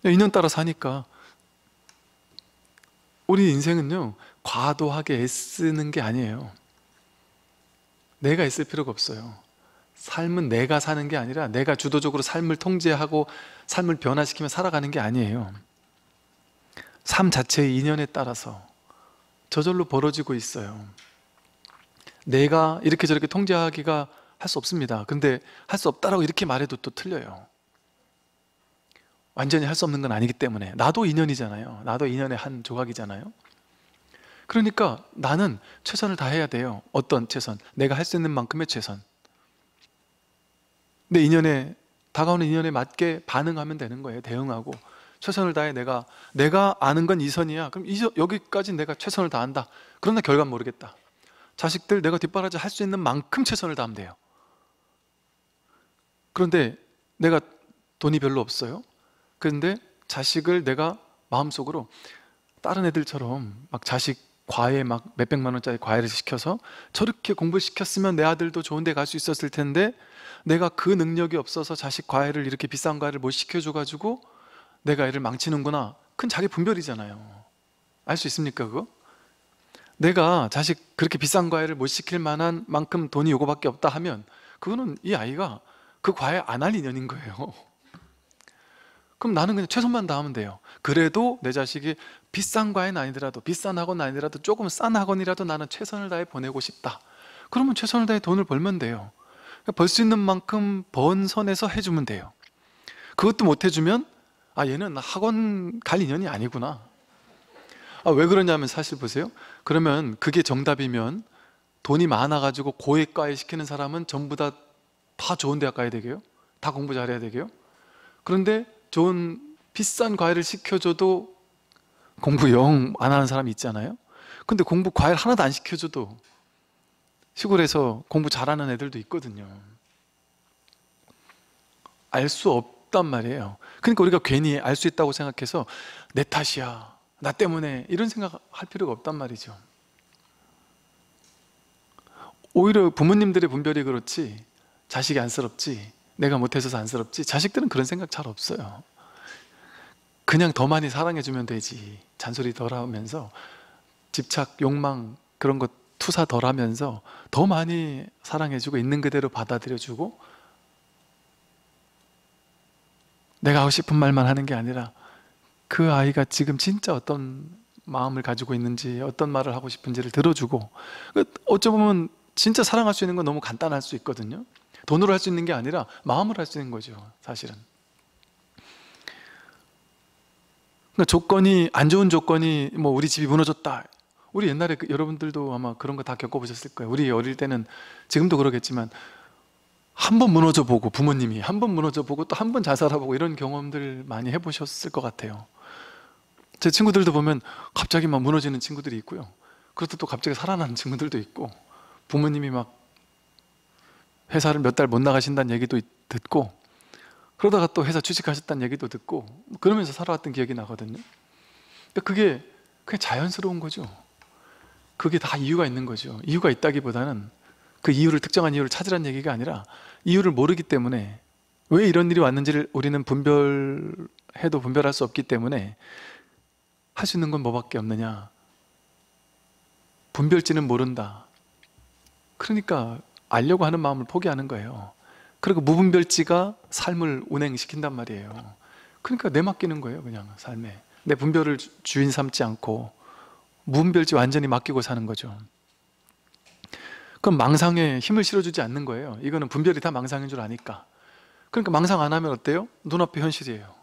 인연 따라 사니까 우리 인생은요 과도하게 애쓰는 게 아니에요. 내가 애쓸 필요가 없어요. 삶은 내가 사는 게 아니라 내가 주도적으로 삶을 통제하고 삶을 변화시키며 살아가는 게 아니에요. 삶 자체의 인연에 따라서 저절로 벌어지고 있어요. 내가 이렇게 저렇게 통제하기가 할 수 없습니다. 근데 할 수 없다라고 이렇게 말해도 또 틀려요. 완전히 할 수 없는 건 아니기 때문에 나도 인연이잖아요. 나도 인연의 한 조각이잖아요. 그러니까 나는 최선을 다해야 돼요. 어떤 최선? 내가 할 수 있는 만큼의 최선. 내 인연에 다가오는 인연에 맞게 반응하면 되는 거예요. 대응하고 최선을 다해 내가 내가 아는 건 이선이야. 그럼 이 여기까지 내가 최선을 다한다. 그런데 결과 모르겠다. 자식들 내가 뒷바라지 할 수 있는 만큼 최선을 다하면 돼요. 그런데 내가 돈이 별로 없어요. 그런데 자식을 내가 마음속으로 다른 애들처럼 막 자식 과외 막 몇백만 원짜리 과외를 시켜서 저렇게 공부 시켰으면 내 아들도 좋은 데 갈 수 있었을 텐데 내가 그 능력이 없어서 자식 과외를 이렇게 비싼 과외를 못 시켜줘가지고 내가 애를 망치는구나. 큰 자기 분별이잖아요. 알 수 있습니까, 그거? 내가 자식 그렇게 비싼 과외를 못 시킬 만한 만큼 돈이 요거밖에 없다 하면 그거는 이 아이가 그 과외 안 할 인연인 거예요. 그럼 나는 그냥 최선만 다하면 돼요. 그래도 내 자식이 비싼 과외는 아니더라도 비싼 학원 은 아니더라도 조금 싼 학원이라도 나는 최선을 다해 보내고 싶다. 그러면 최선을 다해 돈을 벌면 돼요. 그러니까 벌수 있는 만큼 번 선에서 해주면 돼요. 그것도 못 해주면 아 얘는 학원 갈 인연이 아니구나 아, 왜 그러냐면 사실 보세요 그러면 그게 정답이면 돈이 많아가지고 고액과외 시키는 사람은 전부 다, 다 좋은 대학 가야 되게요 다 공부 잘해야 되게요 그런데 좋은 비싼 과외를 시켜줘도 공부 영 안 하는 사람 있잖아요 근데 공부 과외를 하나도 안 시켜줘도 시골에서 공부 잘하는 애들도 있거든요 알수없 없단 말이에요 그러니까 우리가 괜히 알 수 있다고 생각해서 내 탓이야 나 때문에 이런 생각할 필요가 없단 말이죠 오히려 부모님들의 분별이 그렇지 자식이 안쓰럽지 내가 못해서 안쓰럽지 자식들은 그런 생각 잘 없어요 그냥 더 많이 사랑해주면 되지 잔소리 덜 하면서 집착, 욕망 그런 것 투사 덜 하면서 더 많이 사랑해주고 있는 그대로 받아들여주고 내가 하고 싶은 말만 하는 게 아니라 그 아이가 지금 진짜 어떤 마음을 가지고 있는지 어떤 말을 하고 싶은지를 들어주고 그 어쩌면 진짜 사랑할 수 있는 건 너무 간단할 수 있거든요 돈으로 할 수 있는 게 아니라 마음으로 할 수 있는 거죠 사실은 그러니까 조건이 안 좋은 조건이 뭐 우리 집이 무너졌다 우리 옛날에 그 여러분들도 아마 그런 거 다 겪어보셨을 거예요 우리 어릴 때는 지금도 그러겠지만 한번 무너져 보고 부모님이 한 번 무너져 보고 또 한번자살보고 이런 경험들 많이 해보셨을 것 같아요. 제 친구들도 보면 갑자기 막 무너지는 친구들이 있고요. 그것도또 갑자기 살아난 친구들도 있고 부모님이 막 회사를 몇 달 못 나가신다는 얘기도 듣고 그러다가 또 회사 취직하셨다는 얘기도 듣고 그러면서 살아왔던 기억이 나거든요. 그러니까 그게 그냥 자연스러운 거죠. 그게 다 이유가 있는 거죠. 이유가 있다기보다는 그 이유를 특정한 이유를 찾으라는 얘기가 아니라 이유를 모르기 때문에 왜 이런 일이 왔는지를 우리는 분별해도 분별할 수 없기 때문에 할 수 있는 건 뭐밖에 없느냐 분별지는 모른다 그러니까 알려고 하는 마음을 포기하는 거예요 그리고 무분별지가 삶을 운행시킨단 말이에요 그러니까 내맡기는 거예요 그냥 삶에 내 분별을 주인 삼지 않고 무분별지 완전히 맡기고 사는 거죠 그럼 망상에 힘을 실어주지 않는 거예요. 이거는 분별이 다 망상인 줄 아니까. 그러니까 망상 안 하면 어때요? 눈앞에 현실이에요.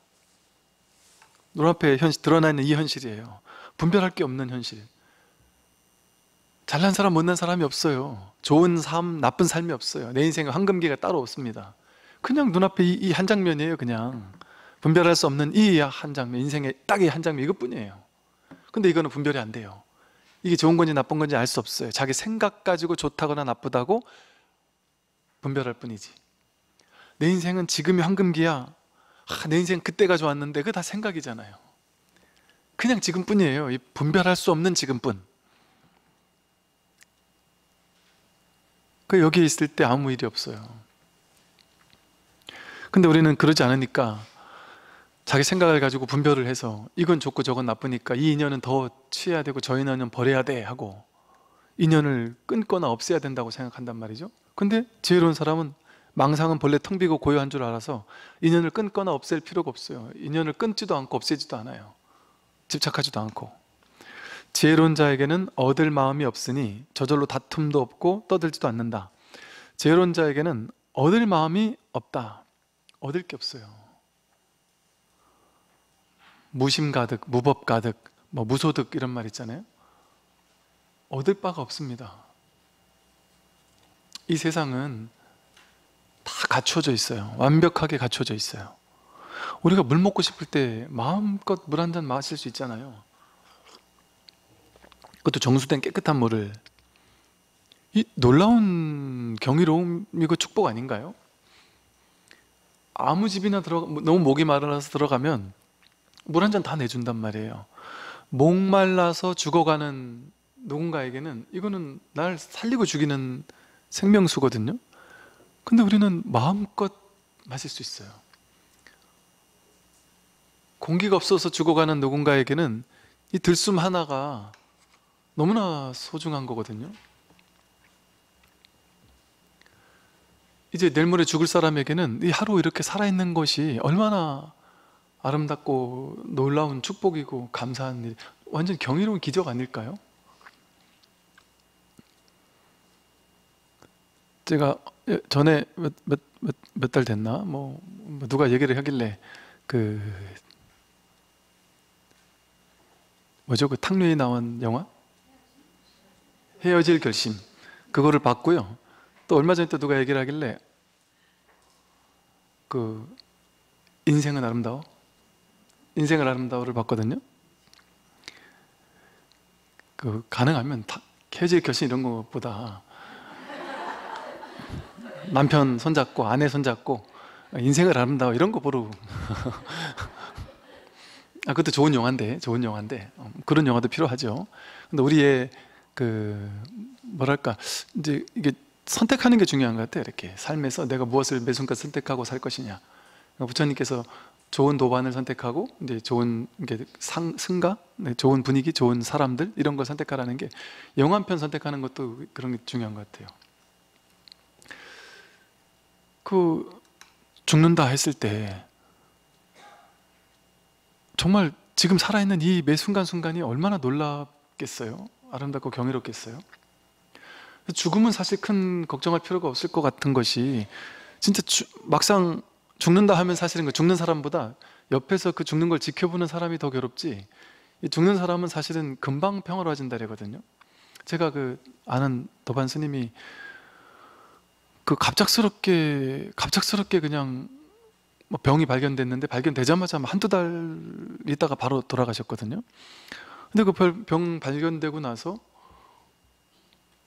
눈앞에 현실, 드러나 있는 이 현실이에요. 분별할 게 없는 현실. 잘난 사람, 못난 사람이 없어요. 좋은 삶, 나쁜 삶이 없어요. 내 인생에 황금기가 따로 없습니다. 그냥 눈앞에 이 한 장면이에요, 그냥. 분별할 수 없는 이 한 장면, 인생의 딱이 한 장면, 이것뿐이에요. 근데 이거는 분별이 안 돼요. 이게 좋은 건지 나쁜 건지 알 수 없어요. 자기 생각 가지고 좋다거나 나쁘다고 분별할 뿐이지. 내 인생은 지금이 황금기야. 아, 내 인생 그때가 좋았는데 그 다 생각이잖아요. 그냥 지금뿐이에요. 이 분별할 수 없는 지금뿐. 그 여기에 있을 때 아무 일이 없어요. 근데 우리는 그러지 않으니까 자기 생각을 가지고 분별을 해서 이건 좋고 저건 나쁘니까 이 인연은 더 취해야 되고 저 인연은 버려야 돼 하고 인연을 끊거나 없애야 된다고 생각한단 말이죠. 근데 지혜로운 사람은 망상은 본래 텅 비고 고요한 줄 알아서 인연을 끊거나 없앨 필요가 없어요. 인연을 끊지도 않고 없애지도 않아요. 집착하지도 않고. 지혜로운 자에게는 얻을 마음이 없으니 저절로 다툼도 없고 떠들지도 않는다. 지혜로운 자에게는 얻을 마음이 없다. 얻을 게 없어요. 무심 가득, 무법 가득, 뭐 무소득 이런 말 있잖아요. 얻을 바가 없습니다. 이 세상은 다 갖춰져 있어요. 완벽하게 갖춰져 있어요. 우리가 물 먹고 싶을 때 마음껏 물 한 잔 마실 수 있잖아요. 그것도 정수된 깨끗한 물을 이 놀라운 경이로움이고 축복 아닌가요? 아무 집이나 들어 너무 목이 마르서 들어가면 물한잔다 내준단 말이에요. 목말라서 죽어가는 누군가에게는 이거는 날 살리고 죽이는 생명수거든요. 근데 우리는 마음껏 마실 수 있어요. 공기가 없어서 죽어가는 누군가에게는 이 들숨 하나가 너무나 소중한 거거든요. 이제 내일 모레 죽을 사람에게는 이 하루 이렇게 살아있는 것이 얼마나 아름답고 놀라운 축복이고 감사한 일 완전 경이로운 기적 아닐까요? 제가 예, 전에 몇달 됐나 뭐, 뭐 누가 얘기를 하길래 그 뭐죠 그 탕류에 나온 영화 헤어질 결심 그거를 봤고요 또 얼마 전에 또 누가 얘기를 하길래 그 인생은 아름다워 인생을 아름다워를 봤거든요. 그 가능하면 다 캐질 결심 이런 것보다 남편 손잡고 아내 손잡고 인생을 아름다워 이런 거 보러 아 그것도 좋은 영화인데 좋은 영화인데 어, 그런 영화도 필요하죠. 근데 우리의 그 뭐랄까 이제 이게 선택하는 게 중요한 것 같아요. 이렇게 삶에서 내가 무엇을 매 순간 선택하고 살 것이냐. 부처님께서 좋은 도반을 선택하고 이제 좋은 상, 승가, 네, 좋은 분위기, 좋은 사람들 이런 걸 선택하라는 게 영화 편 선택하는 것도 그런 게 중요한 것 같아요. 그 죽는다 했을 때 정말 지금 살아있는 이 매 순간순간이 얼마나 놀랍겠어요? 아름답고 경이롭겠어요? 죽음은 사실 큰 걱정할 필요가 없을 것 같은 것이 진짜 주, 막상 죽는다 하면 사실은 그 죽는 사람보다 옆에서 그 죽는 걸 지켜보는 사람이 더 괴롭지 죽는 사람은 사실은 금방 평화로워진다래거든요 제가 그 아는 도반 스님이 그 갑작스럽게 갑작스럽게 그냥 뭐 병이 발견됐는데 발견되자마자 한 두 달 있다가 바로 돌아가셨거든요 근데 그 병 발견되고 나서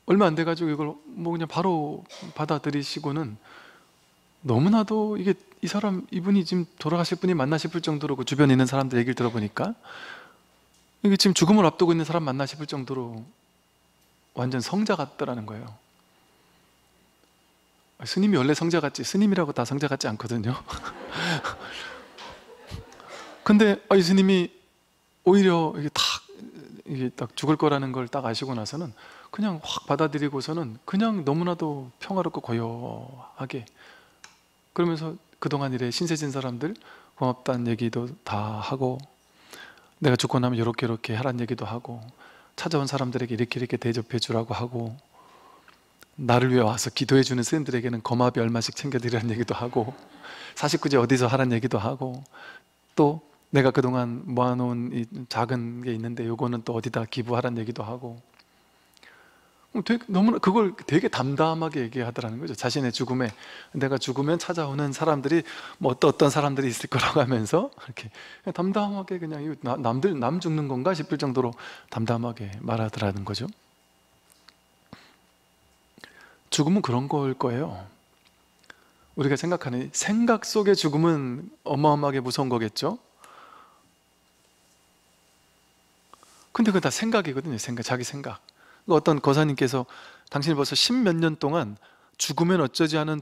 얼마 안 돼가지고 이걸 뭐 그냥 바로 받아들이시고는 너무나도 이게 이 사람 이분이 지금 돌아가실 분이 맞나 싶을 정도로 그 주변에 있는 사람들 얘기를 들어보니까 이게 지금 죽음을 앞두고 있는 사람 맞나 싶을 정도로 완전 성자 같더라는 거예요. 아, 스님이 원래 성자 같지 스님이라고 다 성자 같지 않거든요. 근데 아, 이 스님이 오히려 이게 딱 이게 딱 죽을 거라는 걸 딱 아시고 나서는 그냥 확 받아들이고서는 그냥 너무나도 평화롭고 고요하게 그러면서 그동안 일에 신세진 사람들 고맙다는 얘기도 다 하고 내가 죽고 나면 이렇게 이렇게 하란 얘기도 하고 찾아온 사람들에게 이렇게 이렇게 대접해 주라고 하고 나를 위해 와서 기도해 주는 스님들에게는 거마비 얼마씩 챙겨드리라는 얘기도 하고 49제 어디서 하란 얘기도 하고 또 내가 그동안 모아놓은 작은 게 있는데 요거는 또 어디다 기부하란 얘기도 하고 어, 되게, 너무 나 그걸 되게 담담하게 얘기하더라는 거죠. 자신의 죽음에 내가 죽으면 찾아오는 사람들이 뭐 어떤 어떤 사람들이 있을 거라고 하면서 이렇게 담담하게 그냥 남들 남 죽는 건가 싶을 정도로 담담하게 말하더라는 거죠. 죽음은 그런 걸 거예요. 우리가 생각하는 생각 속의 죽음은 어마어마하게 무서운 거겠죠. 근데 그다 생각이거든요. 생각, 자기 생각. 그 어떤 거사님께서 당신이 벌써 십몇 년 동안 죽으면 어쩌지 하는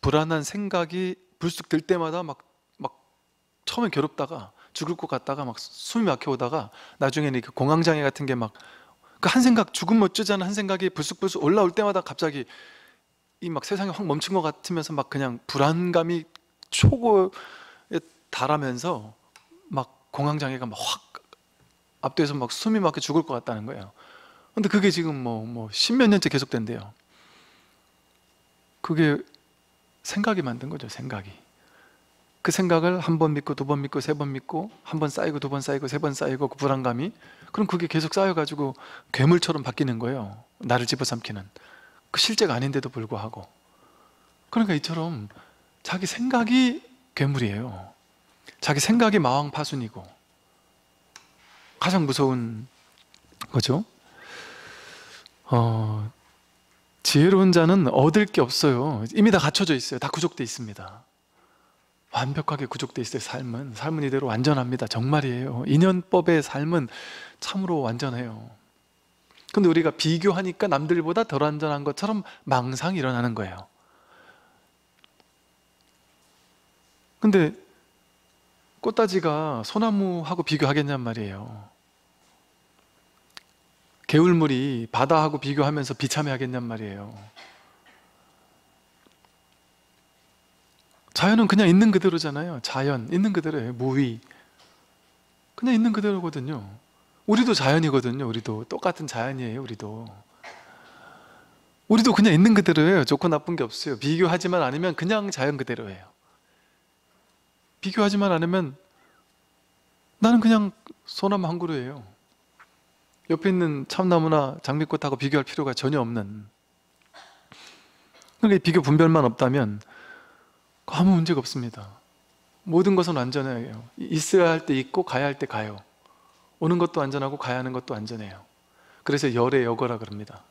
불안한 생각이 불쑥 들 때마다 막, 막처음에 괴롭다가 죽을 것 같다가 막 숨이 막혀오다가 나중에는 그 공황장애 같은 게 막 그 한 생각 죽으면 어쩌지 하는 한 생각이 불쑥불쑥 올라올 때마다 갑자기 이 막 세상이 확 멈춘 것 같으면서 막 그냥 불안감이 초고에 달하면서 막 공황장애가 막 확 앞뒤에서 막 숨이 막혀 죽을 것 같다는 거예요. 근데 그게 지금 뭐, 뭐, 십몇 년째 계속된대요. 그게 생각이 만든 거죠, 생각이. 그 생각을 한 번 믿고, 두 번 믿고, 세 번 믿고, 한 번 쌓이고, 두 번 쌓이고, 세 번 쌓이고, 그 불안감이. 그럼 그게 계속 쌓여가지고 괴물처럼 바뀌는 거예요. 나를 집어삼키는. 그 실제가 아닌데도 불구하고. 그러니까 이처럼 자기 생각이 괴물이에요. 자기 생각이 마왕 파순이고. 가장 무서운 거죠. 어, 지혜로운 자는 얻을 게 없어요. 이미 다 갖춰져 있어요. 다 구족돼 있습니다. 완벽하게 구족돼 있어요. 삶은 삶은 이대로 완전합니다. 정말이에요. 인연법의 삶은 참으로 완전해요. 근데 우리가 비교하니까 남들보다 덜 안전한 것처럼 망상이 일어나는 거예요. 근데 꽃다지가 소나무하고 비교하겠냔 말이에요. 개울물이 바다하고 비교하면서 비참해하겠냔 말이에요. 자연은 그냥 있는 그대로잖아요. 자연, 있는 그대로예요. 무위. 그냥 있는 그대로거든요. 우리도 자연이거든요. 우리도 똑같은 자연이에요. 우리도. 우리도 그냥 있는 그대로예요. 좋고 나쁜 게 없어요. 비교하지만 않으면 그냥 자연 그대로예요. 비교하지만 않으면 나는 그냥 소나무 한 그루예요. 옆에 있는 참나무나 장미꽃하고 비교할 필요가 전혀 없는 그러니까 비교 분별만 없다면 아무 문제가 없습니다. 모든 것은 안전해요. 있어야 할 때 있고 가야 할 때 가요. 오는 것도 안전하고 가야 하는 것도 안전해요. 그래서 열의 여거라 그럽니다.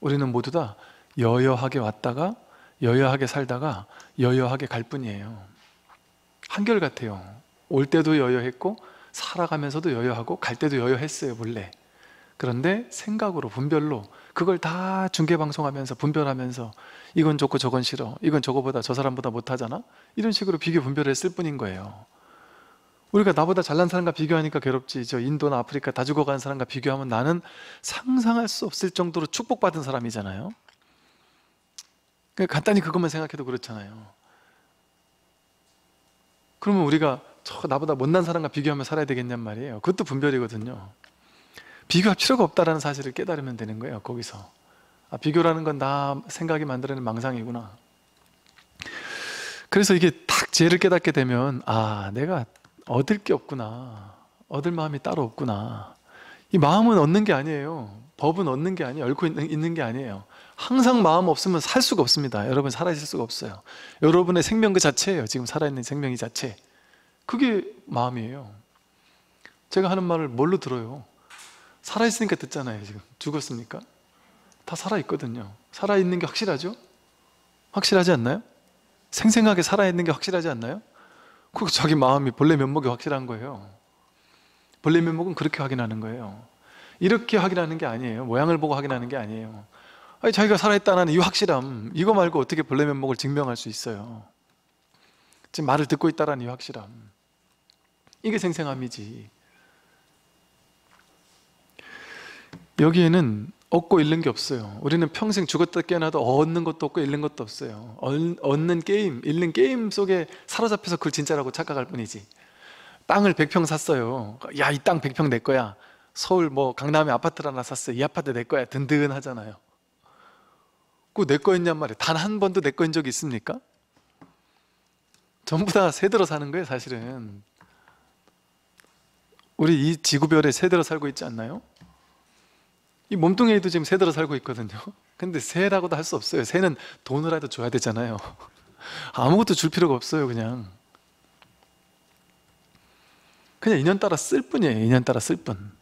우리는 모두 다 여여하게 왔다가 여여하게 살다가 여여하게 갈 뿐이에요. 한결 같아요. 올 때도 여여했고 살아가면서도 여여하고 갈 때도 여여했어요, 본래. 그런데 생각으로 분별로 그걸 다 중계 방송하면서 분별하면서 이건 좋고 저건 싫어. 이건 저거보다 저 사람보다 못하잖아. 이런 식으로 비교 분별했을 을 뿐인 거예요. 우리가 나보다 잘난 사람과 비교하니까 괴롭지. 저 인도나 아프리카 다 죽어가는 사람과 비교하면 나는 상상할 수 없을 정도로 축복받은 사람이잖아요. 그러니까 간단히 그것만 생각해도 그렇잖아요. 그러면 우리가 저 나보다 못난 사람과 비교하면 살아야 되겠냔 말이에요. 그것도 분별이거든요. 비교할 필요가 없다라는 사실을 깨달으면 되는 거예요. 거기서 아, 비교라는 건 나 생각이 만들어낸 망상이구나. 그래서 이게 딱죄를 깨닫게 되면 아 내가 얻을 게 없구나. 얻을 마음이 따로 없구나. 이 마음은 얻는 게 아니에요. 법은 얻는 게 아니에요. 얽고 있는, 있는 게 아니에요. 항상 마음 없으면 살 수가 없습니다. 여러분 살아있을 수가 없어요. 여러분의 생명 그 자체예요. 지금 살아있는 생명이 자체. 그게 마음이에요. 제가 하는 말을 뭘로 들어요? 살아있으니까 듣잖아요, 지금. 죽었습니까? 다 살아있거든요. 살아있는 게 확실하죠? 확실하지 않나요? 생생하게 살아있는 게 확실하지 않나요? 그 자기 마음이 본래 면목이 확실한 거예요. 본래 면목은 그렇게 확인하는 거예요. 이렇게 확인하는 게 아니에요. 모양을 보고 확인하는 게 아니에요. 아니, 자기가 살아있다는 이 확실함, 이거 말고 어떻게 본래 면목을 증명할 수 있어요? 지금 말을 듣고 있다라는 이 확실함. 이게 생생함이지. 여기에는 얻고 잃는 게 없어요. 우리는 평생 죽었다 깨어나도 얻는 것도 없고 잃는 것도 없어요. 얻는 게임, 잃는 게임 속에 사로잡혀서 그걸 진짜라고 착각할 뿐이지. 땅을 100평 샀어요. 야, 이 땅 100평 내 거야. 서울 뭐 강남에 아파트를 하나 샀어요. 이 아파트 내 거야. 든든하잖아요. 그내 거였냔 말이에요. 단 한 번도 내 거인 적이 있습니까? 전부 다세들어 사는 거예요, 사실은. 우리 이 지구별에 세들어 살고 있지 않나요? 이 몸뚱이도 지금 새들어 살고 있거든요. 근데 새라고도 할 수 없어요. 새는 돈을라도 줘야 되잖아요. 아무것도 줄 필요가 없어요, 그냥. 그냥 인연 따라 쓸 뿐이에요. 인연 따라 쓸 뿐.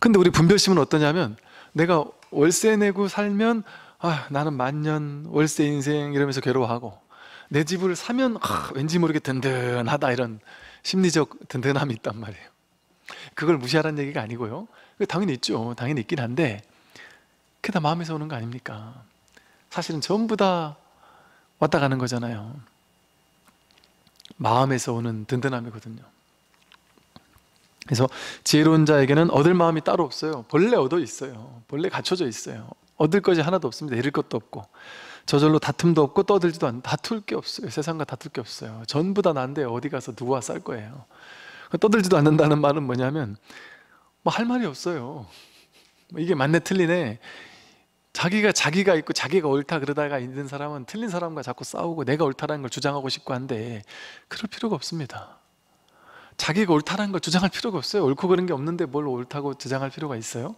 근데 우리 분별심은 어떠냐면 내가 월세 내고 살면 아, 나는 만년 월세 인생 이러면서 괴로워하고 내 집을 사면 아, 왠지 모르게 든든하다 이런 심리적 든든함이 있단 말이에요. 그걸 무시하라는 얘기가 아니고요. 당연히 있죠. 당연히 있긴 한데 그게 다 마음에서 오는 거 아닙니까? 사실은 전부 다 왔다 가는 거잖아요. 마음에서 오는 든든함이거든요. 그래서 지혜로운 자에게는 얻을 마음이 따로 없어요. 본래 얻어 있어요. 본래 갖춰져 있어요. 얻을 것이 하나도 없습니다. 잃을 것도 없고 저절로 다툼도 없고 떠들지도 않 다툴 게 없어요. 세상과 다툴 게 없어요. 전부 다 난데 어디 가서 누구와 쌀 거예요. 떠들지도 않는다는 말은 뭐냐면 뭐할 말이 없어요. 뭐 이게 맞네 틀리네. 자기가 자기가 있고 자기가 옳다 그러다가 있는 사람은 틀린 사람과 자꾸 싸우고 내가 옳다라는 걸 주장하고 싶고 한데 그럴 필요가 없습니다. 자기가 옳다라는 걸 주장할 필요가 없어요. 옳고 그런 게 없는데 뭘 옳다고 주장할 필요가 있어요?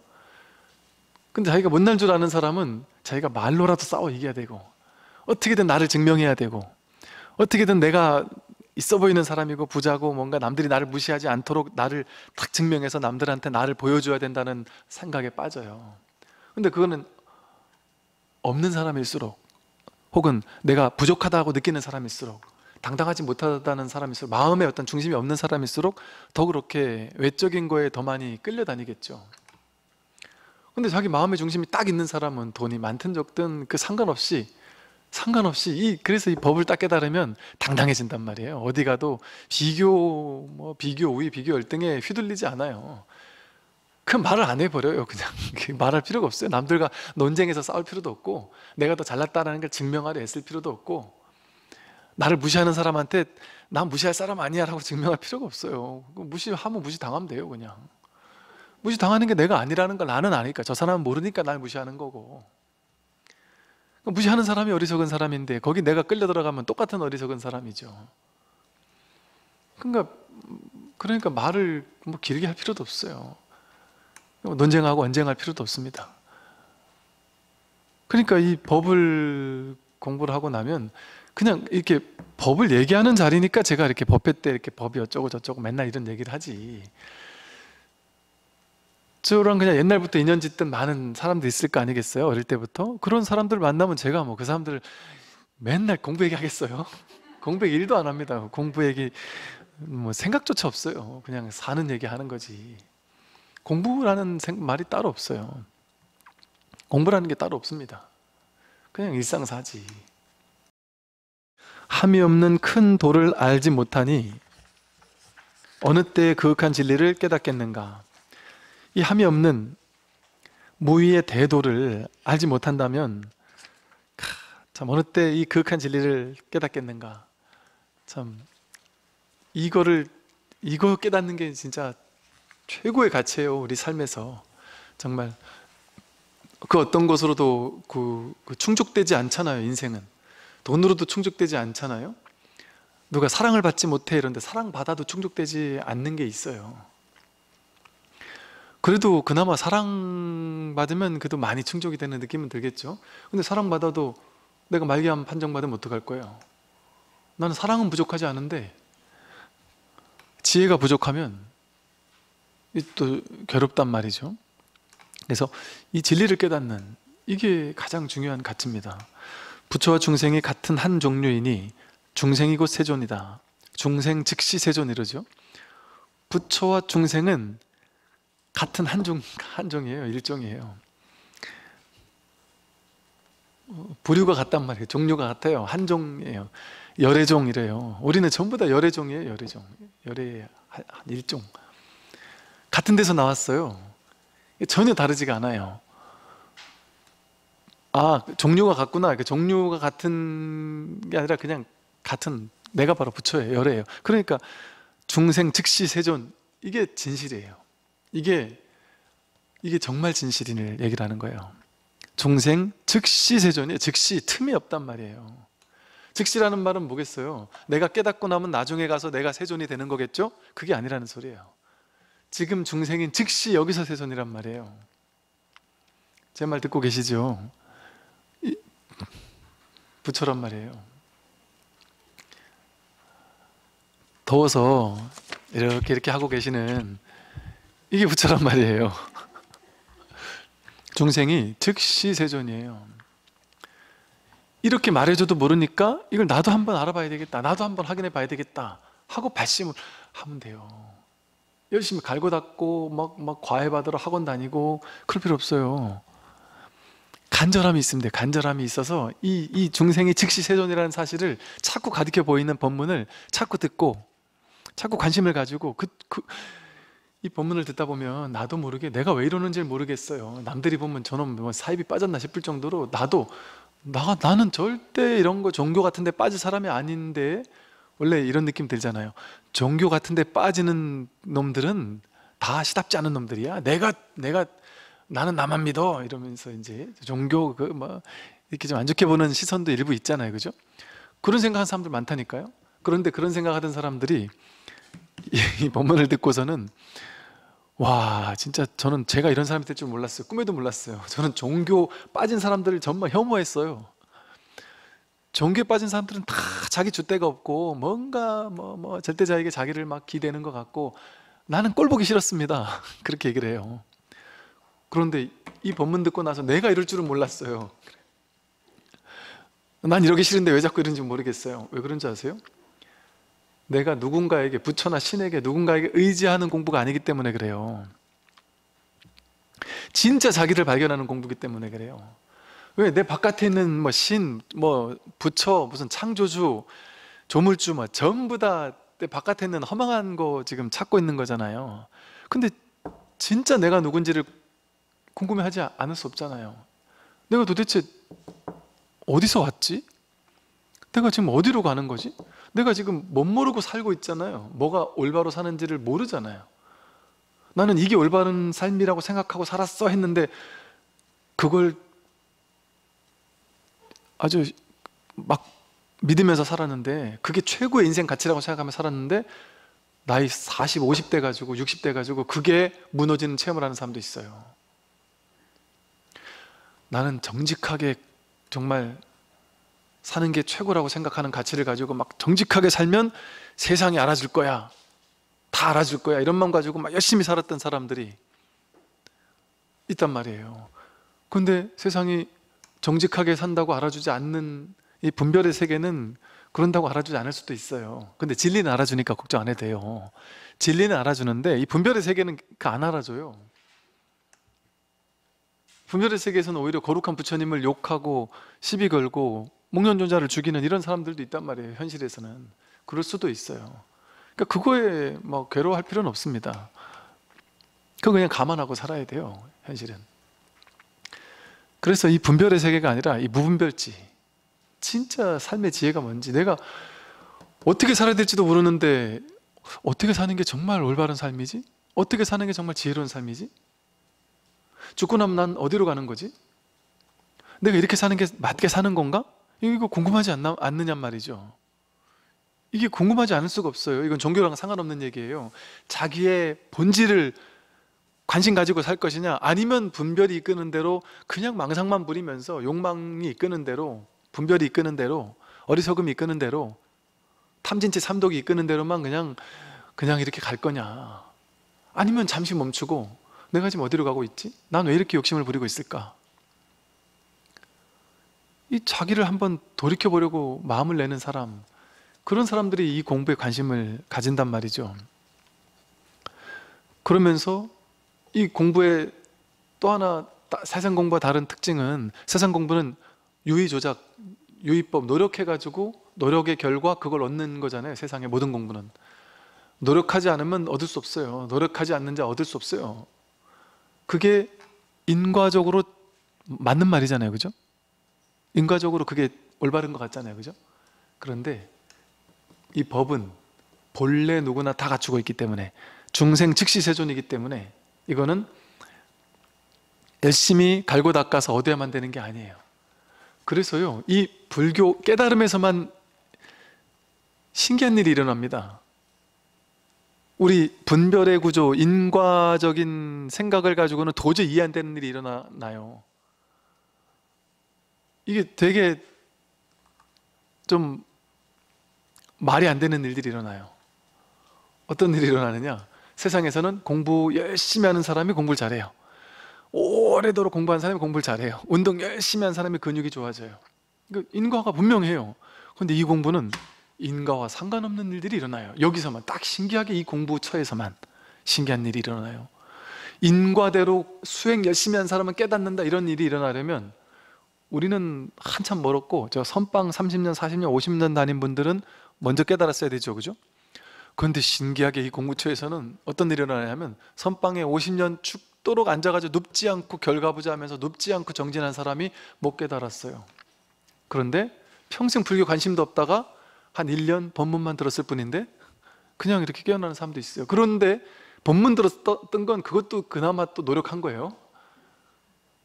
근데 자기가 못난 줄 아는 사람은 자기가 말로라도 싸워 이겨야 되고 어떻게든 나를 증명해야 되고 어떻게든 내가 있어 보이는 사람이고 부자고 뭔가 남들이 나를 무시하지 않도록 나를 딱 증명해서 남들한테 나를 보여줘야 된다는 생각에 빠져요. 근데 그거는 없는 사람일수록 혹은 내가 부족하다고 느끼는 사람일수록 당당하지 못하다는 사람일수록 마음의 어떤 중심이 없는 사람일수록 더 그렇게 외적인 거에 더 많이 끌려다니겠죠. 근데 자기 마음의 중심이 딱 있는 사람은 돈이 많든 적든 그 상관없이 상관없이 이 그래서 이 법을 딱 깨달으면 당당해진단 말이에요. 어디 가도 비교 뭐 비교 우위 비교 열등에 휘둘리지 않아요. 그 말을 안 해버려요. 그냥 그 말할 필요가 없어요. 남들과 논쟁에서 싸울 필요도 없고 내가 더 잘났다라는 걸 증명하려 애쓸 필요도 없고 나를 무시하는 사람한테 나 무시할 사람 아니야 라고 증명할 필요가 없어요. 그 무시하면 무시당하면 돼요. 그냥. 무시당하는 게 내가 아니라는 걸 나는 아니까 저 사람은 모르니까 날 무시하는 거고 무시하는 사람이 어리석은 사람인데 거기 내가 끌려 들어가면 똑같은 어리석은 사람이죠. 그러니까 그러니까 말을 뭐 길게 할 필요도 없어요. 논쟁하고 언쟁할 필요도 없습니다. 그러니까 이 법을 공부를 하고 나면 그냥 이렇게 법을 얘기하는 자리니까 제가 이렇게 법회 때 이렇게 법이 어쩌고 저쩌고 맨날 이런 얘기를 하지. 저랑 그냥 옛날부터 인연 짓던 많은 사람들 있을 거 아니겠어요? 어릴 때부터 그런 사람들 만나면 제가 뭐 그 사람들 맨날 공부 얘기 하겠어요? 공부 얘기 일도 안 합니다. 공부 얘기 뭐 생각조차 없어요. 그냥 사는 얘기 하는 거지. 공부라는 말이 따로 없어요. 공부라는 게 따로 없습니다. 그냥 일상사지. 함이 없는 큰 도를 알지 못하니 어느 때 그윽한 진리를 깨닫겠는가? 이 함이 없는 무위의 대도를 알지 못한다면 참 어느 때이 극한 진리를 깨닫겠는가 참 이거를 이거 깨닫는 게 진짜 최고의 가치예요 우리 삶에서 정말 그 어떤 것으로도 그, 그 충족되지 않잖아요 인생은 돈으로도 충족되지 않잖아요 누가 사랑을 받지 못해 이런데 사랑받아도 충족되지 않는 게 있어요 그래도 그나마 사랑받으면 그래도 많이 충족이 되는 느낌은 들겠죠. 근데 사랑받아도 내가 말기암 판정받으면 어떡할 거예요? 나는 사랑은 부족하지 않은데 지혜가 부족하면 또 괴롭단 말이죠. 그래서 이 진리를 깨닫는 이게 가장 중요한 가치입니다. 부처와 중생이 같은 한 종류이니 중생이 곧 세존이다. 중생 즉시 세존이러죠. 부처와 중생은 같은 한종, 한종이에요. 일종이에요. 부류가 같단 말이에요. 종류가 같아요. 한종이에요. 열애종이래요. 우리는 전부 다 열애종이에요. 열애종. 열애 일종. 같은 데서 나왔어요. 전혀 다르지가 않아요. 아, 종류가 같구나. 종류가 같은 게 아니라 그냥 같은 내가 바로 부처예요. 열애예요. 그러니까 중생 즉시 세존 이게 진실이에요. 이게 이게 정말 진실인을 얘기를 하는 거예요. 종생 즉시 세존이 즉시 틈이 없단 말이에요. 즉시라는 말은 뭐겠어요? 내가 깨닫고 나면 나중에 가서 내가 세존이 되는 거겠죠? 그게 아니라는 소리예요. 지금 중생인 즉시 여기서 세존이란 말이에요. 제 말 듣고 계시죠? 부처란 말이에요. 더워서 이렇게 이렇게 하고 계시는 이게 부처란 말이에요. 중생이 즉시 세존이에요. 이렇게 말해줘도 모르니까 이걸 나도 한번 알아봐야 되겠다. 나도 한번 확인해 봐야 되겠다. 하고 발심을 하면 돼요. 열심히 갈고 닦고 막, 막 과외 받으러 학원 다니고 그럴 필요 없어요. 간절함이 있으면 돼 간절함이 있어서 이, 이 중생이 즉시 세존이라는 사실을 자꾸 가득해 보이는 법문을 자꾸 듣고 자꾸 관심을 가지고 그, 그이 본문을 듣다 보면 나도 모르게 내가 왜 이러는지 모르겠어요. 남들이 보면 저놈 뭐 사입이 빠졌나 싶을 정도로 나도 나, 나는 절대 이런 거 종교 같은 데 빠질 사람이 아닌데 원래 이런 느낌 들잖아요. 종교 같은 데 빠지는 놈들은 다 시답지 않은 놈들이야. 내가 내가 나는 나만 믿어 이러면서 이제 종교 그 뭐 이렇게 좀 안 좋게 보는 시선도 일부 있잖아요. 그죠? 그런 생각하는 사람들 많다니까요. 그런데 그런 생각하던 사람들이 이 본문을 듣고서는 와 진짜 저는 제가 이런 사람이 될줄 몰랐어요 꿈에도 몰랐어요 저는 종교 빠진 사람들을 정말 혐오했어요 종교에 빠진 사람들은 다 자기 주대가 없고 뭔가 뭐 뭐 절대자에게 자기를 막 기대는 것 같고 나는 꼴 보기 싫었습니다 그렇게 얘기를 해요 그런데 이법문 듣고 나서 내가 이럴 줄은 몰랐어요 난 이러기 싫은데 왜 자꾸 이런지 모르겠어요 왜 그런지 아세요? 내가 누군가에게 부처나 신에게 누군가에게 의지하는 공부가 아니기 때문에 그래요 진짜 자기를 발견하는 공부기 때문에 그래요 왜 내 바깥에 있는 뭐 신, 뭐 부처, 무슨 창조주, 조물주 뭐 전부 다 내 바깥에 있는 허망한 거 지금 찾고 있는 거잖아요 근데 진짜 내가 누군지를 궁금해하지 않을 수 없잖아요 내가 도대체 어디서 왔지? 내가 지금 어디로 가는 거지? 내가 지금 못 모르고 살고 있잖아요. 뭐가 올바로 사는지를 모르잖아요. 나는 이게 올바른 삶이라고 생각하고 살았어 했는데 그걸 아주 막 믿으면서 살았는데 그게 최고의 인생 가치라고 생각하며 살았는데 나이 40, 50대 가지고 60대 가지고 그게 무너지는 체험을 하는 사람도 있어요. 나는 정직하게 정말 사는 게 최고라고 생각하는 가치를 가지고 막 정직하게 살면 세상이 알아줄 거야. 다 알아줄 거야. 이런 마음 가지고 막 열심히 살았던 사람들이 있단 말이에요. 근데 세상이 정직하게 산다고 알아주지 않는 이 분별의 세계는 그런다고 알아주지 않을 수도 있어요. 근데 진리는 알아주니까 걱정 안 해도 돼요. 진리는 알아주는데 이 분별의 세계는 그 안 알아줘요. 분별의 세계에서는 오히려 거룩한 부처님을 욕하고 시비 걸고 목련존자를 죽이는 이런 사람들도 있단 말이에요. 현실에서는 그럴 수도 있어요. 그러니까 그거에 뭐 괴로워할 필요는 없습니다. 그거 그냥 감안하고 살아야 돼요. 현실은. 그래서 이 분별의 세계가 아니라 이 무분별지 진짜 삶의 지혜가 뭔지 내가 어떻게 살아야 될지도 모르는데 어떻게 사는 게 정말 올바른 삶이지? 어떻게 사는 게 정말 지혜로운 삶이지? 죽고 나면 난 어디로 가는 거지? 내가 이렇게 사는 게 맞게 사는 건가? 이거 궁금하지 않나, 않느냐 말이죠. 이게 궁금하지 않을 수가 없어요. 이건 종교랑 상관없는 얘기예요. 자기의 본질을 관심 가지고 살 것이냐 아니면 분별이 이끄는 대로 그냥 망상만 부리면서 욕망이 이끄는 대로 분별이 이끄는 대로 어리석음이 이끄는 대로 탐진치 삼독이 이끄는 대로만 그냥 그냥 이렇게 갈 거냐 아니면 잠시 멈추고 내가 지금 어디로 가고 있지? 난 왜 이렇게 욕심을 부리고 있을까? 이 자기를 한번 돌이켜 보려고 마음을 내는 사람 그런 사람들이 이 공부에 관심을 가진단 말이죠. 그러면서 이 공부의 또 하나 세상 공부와 다른 특징은 세상 공부는 유의 조작, 유의법 노력해 가지고 노력의 결과 그걸 얻는 거잖아요. 세상의 모든 공부는 노력하지 않으면 얻을 수 없어요. 노력하지 않는 자 얻을 수 없어요. 그게 인과적으로 맞는 말이잖아요. 그죠? 인과적으로 그게 올바른 것 같잖아요. 그죠? 그런데 이 법은 본래 누구나 다 갖추고 있기 때문에 중생 즉시 세존이기 때문에 이거는 열심히 갈고 닦아서 얻어야만 되는 게 아니에요. 그래서요, 이 불교 깨달음에서만 신기한 일이 일어납니다. 우리 분별의 구조, 인과적인 생각을 가지고는 도저히 이해 안 되는 일이 일어나요. 이게 되게 좀 말이 안 되는 일들이 일어나요. 어떤 일이 일어나느냐? 세상에서는 공부 열심히 하는 사람이 공부를 잘해요. 오래도록 공부한 사람이 공부를 잘해요. 운동 열심히 한 사람이 근육이 좋아져요. 그러니까 인과가 분명해요. 그데이 공부는 인과와 상관없는 일들이 일어나요. 여기서만 딱 신기하게 이 공부처에서만 신기한 일이 일어나요. 인과대로 수행 열심히 한 사람은 깨닫는다 이런 일이 일어나려면 우리는 한참 멀었고 저 선빵 30년, 40년, 50년 다닌 분들은 먼저 깨달았어야 되죠. 그죠? 그런데 신기하게 이 공구처에서는 어떤 일이 일어나냐면 선빵에 50년 죽도록 앉아가지고 눕지 않고 결과보자 하면서 눕지 않고 정진한 사람이 못 깨달았어요. 그런데 평생 불교 관심도 없다가 한 1년 법문만 들었을 뿐인데 그냥 이렇게 깨어나는 사람도 있어요. 그런데 법문 들었던 건 그것도 그나마 또 노력한 거예요.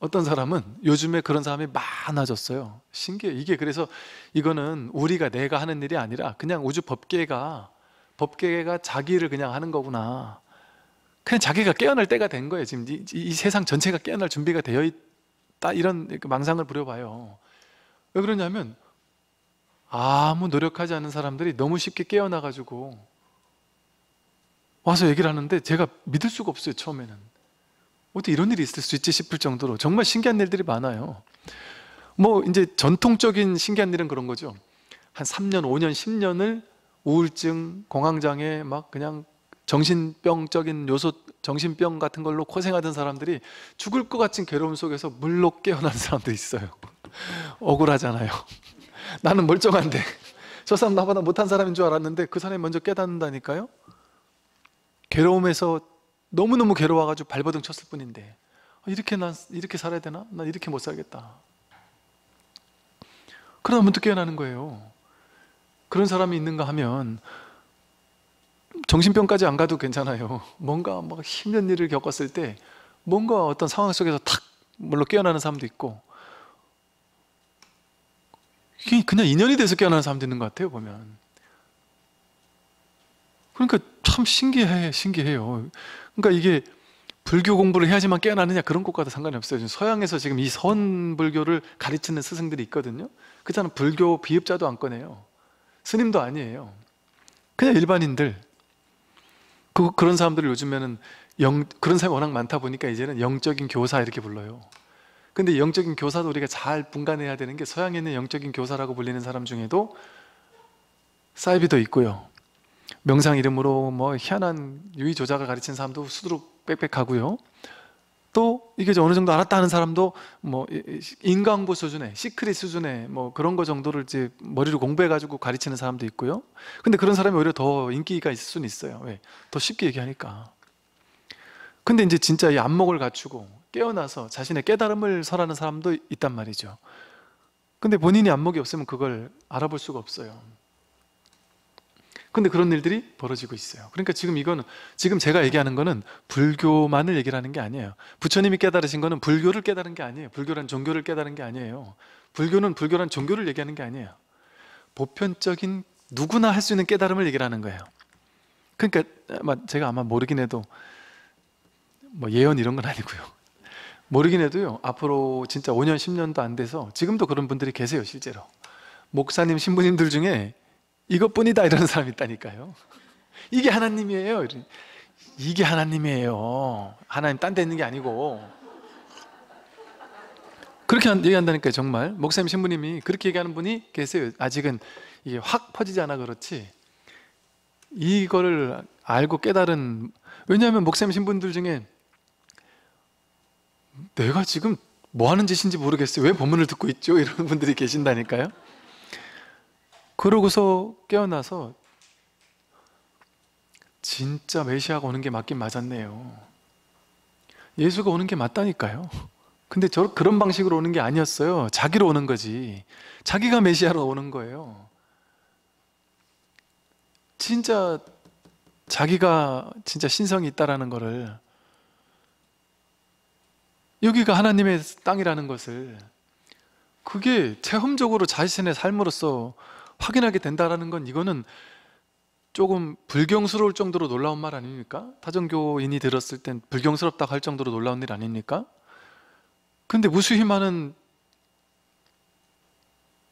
어떤 사람은 요즘에 그런 사람이 많아졌어요. 신기해. 이게 그래서 이거는 우리가 내가 하는 일이 아니라 그냥 우주 법계가 법계가 자기를 그냥 하는 거구나. 그냥 자기가 깨어날 때가 된 거예요. 지금 이, 이 세상 전체가 깨어날 준비가 되어 있다 이런 그 망상을 부려봐요. 왜 그러냐면 아무 노력하지 않은 사람들이 너무 쉽게 깨어나가지고 와서 얘기를 하는데 제가 믿을 수가 없어요 처음에는 어떻게 이런 일이 있을 수 있지 싶을 정도로 정말 신기한 일들이 많아요. 뭐 이제 전통적인 신기한 일은 그런 거죠. 한 3년, 5년, 10년을 우울증, 공황장애 막 그냥 정신병적인 요소 정신병 같은 걸로 고생하던 사람들이 죽을 것 같은 괴로움 속에서 물로 깨어난 사람도 있어요. 억울하잖아요. 나는 멀쩡한데 저 사람 나보다 못한 사람인 줄 알았는데 그 사람이 먼저 깨닫는다니까요. 괴로움에서 너무너무 괴로워가지고 발버둥 쳤을 뿐인데 아, 이렇게 난 이렇게 살아야 되나? 난 이렇게 못 살겠다. 그러다 문득 깨어나는 거예요. 그런 사람이 있는가 하면 정신병까지 안 가도 괜찮아요. 뭔가 막 힘든 일을 겪었을 때 뭔가 어떤 상황 속에서 탁 뭘로 깨어나는 사람도 있고 그냥 인연이 돼서 깨어나는 사람도 있는 것 같아요 보면 그러니까 참 신기해, 신기해요. 그러니까 이게 불교 공부를 해야지만 깨어나느냐 그런 것과도 상관이 없어요. 서양에서 지금 이 선불교를 가르치는 스승들이 있거든요. 그자는 불교 비읍자도 안 꺼내요. 스님도 아니에요. 그냥 일반인들. 그, 그런 사람들을 요즘에는 영, 그런 사람이 워낙 많다 보니까 이제는 영적인 교사 이렇게 불러요. 근데 영적인 교사도 우리가 잘 분간해야 되는 게 서양에 있는 영적인 교사라고 불리는 사람 중에도 사이비도 있고요. 명상 이름으로 뭐 희한한 유의 조작을 가르친 사람도 수두룩 빽빽하고요. 또 이게 어느 정도 알았다 하는 사람도 뭐 인강보 수준의 시크릿 수준의 뭐 그런 거 정도를 이제 머리를 공부해 가지고 가르치는 사람도 있고요. 근데 그런 사람이 오히려 더 인기가 있을 수는 있어요. 왜? 예, 더 쉽게 얘기하니까. 근데 이제 진짜 이 안목을 갖추고 깨어나서 자신의 깨달음을 설하는 사람도 있단 말이죠. 근데 본인이 안목이 없으면 그걸 알아볼 수가 없어요. 근데 그런 일들이 벌어지고 있어요. 그러니까 지금 이거는 지금 제가 얘기하는 거는 불교만을 얘기를 하는 게 아니에요. 부처님이 깨달으신 거는 불교를 깨달은 게 아니에요. 불교란 종교를 깨달은 게 아니에요. 불교는 불교란 종교를 얘기하는 게 아니에요. 보편적인 누구나 할 수 있는 깨달음을 얘기를 하는 거예요. 그러니까 제가 아마 모르긴 해도 뭐 예언 이런 건 아니고요. 모르긴 해도요. 앞으로 진짜 5년 10년도 안 돼서 지금도 그런 분들이 계세요, 실제로. 목사님 신부님들 중에 이것뿐이다 이런 사람이 있다니까요. 이게 하나님이에요. 이게 하나님이에요. 하나님 딴 데 있는 게 아니고. 그렇게 얘기한다니까요, 정말. 목사님, 신부님이 그렇게 얘기하는 분이 계세요. 아직은 이게 확 퍼지지 않아 그렇지. 이거를 알고 깨달은, 왜냐하면 목사님, 신분들 중에 내가 지금 뭐 하는 짓인지 모르겠어요. 왜 본문을 듣고 있죠? 이런 분들이 계신다니까요. 그러고서 깨어나서 진짜 메시아가 오는 게 맞긴 맞았네요. 예수가 오는 게 맞다니까요. 근데 저 그런 방식으로 오는 게 아니었어요. 자기로 오는 거지. 자기가 메시아로 오는 거예요. 진짜 자기가 진짜 신성이 있다라는 거를 여기가 하나님의 땅이라는 것을 그게 체험적으로 자신의 삶으로서 확인하게 된다라는 건 이거는 조금 불경스러울 정도로 놀라운 말 아닙니까? 타종교인이 들었을 땐불경스럽다할 정도로 놀라운 일 아닙니까? 근데 무수히 많은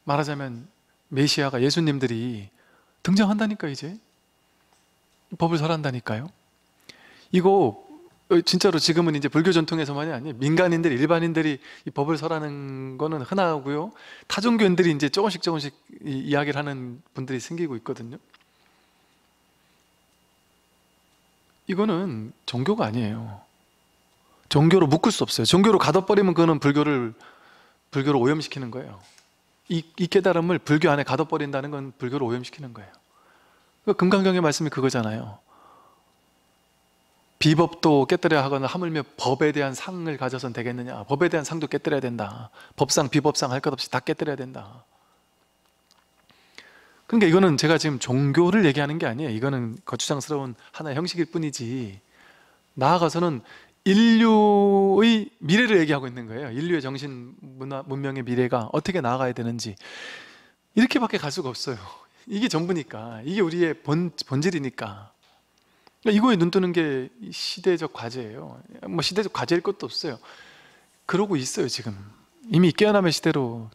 말하자면 메시아가 예수님들이 등장한다니까 이제 법을 설한다니까요. 이거 어, 진짜로 지금은 이제 불교 전통에서만이 아니 민간인들 일반인들이 이 법을 설하는 거는 흔하고요 타종교인들이 이제 조금씩 조금씩 이야기를 하는 분들이 생기고 있거든요. 이거는 종교가 아니에요. 종교로 묶을 수 없어요. 종교로 가둬버리면 그거는 불교를 불교를 오염시키는 거예요. 이, 이 깨달음을 불교 안에 가둬버린다는 건 불교를 오염시키는 거예요. 그 금강경의 말씀이 그거잖아요. 비법도 깨뜨려야 하거나 하물며 법에 대한 상을 가져선 되겠느냐 법에 대한 상도 깨뜨려야 된다 법상 비법상 할 것 없이 다 깨뜨려야 된다 그러니까 이거는 제가 지금 종교를 얘기하는 게 아니에요 이거는 거추장스러운 하나의 형식일 뿐이지 나아가서는 인류의 미래를 얘기하고 있는 거예요 인류의 정신 문화, 문명의 미래가 어떻게 나아가야 되는지 이렇게밖에 갈 수가 없어요 이게 전부니까 이게 우리의 본, 본질이니까 그러니까 이거에 눈뜨는 게 시대적 과제예요. 뭐 시대적 과제일 것도 없어요. 그러고 있어요 지금. 이미 깨어남의 시대로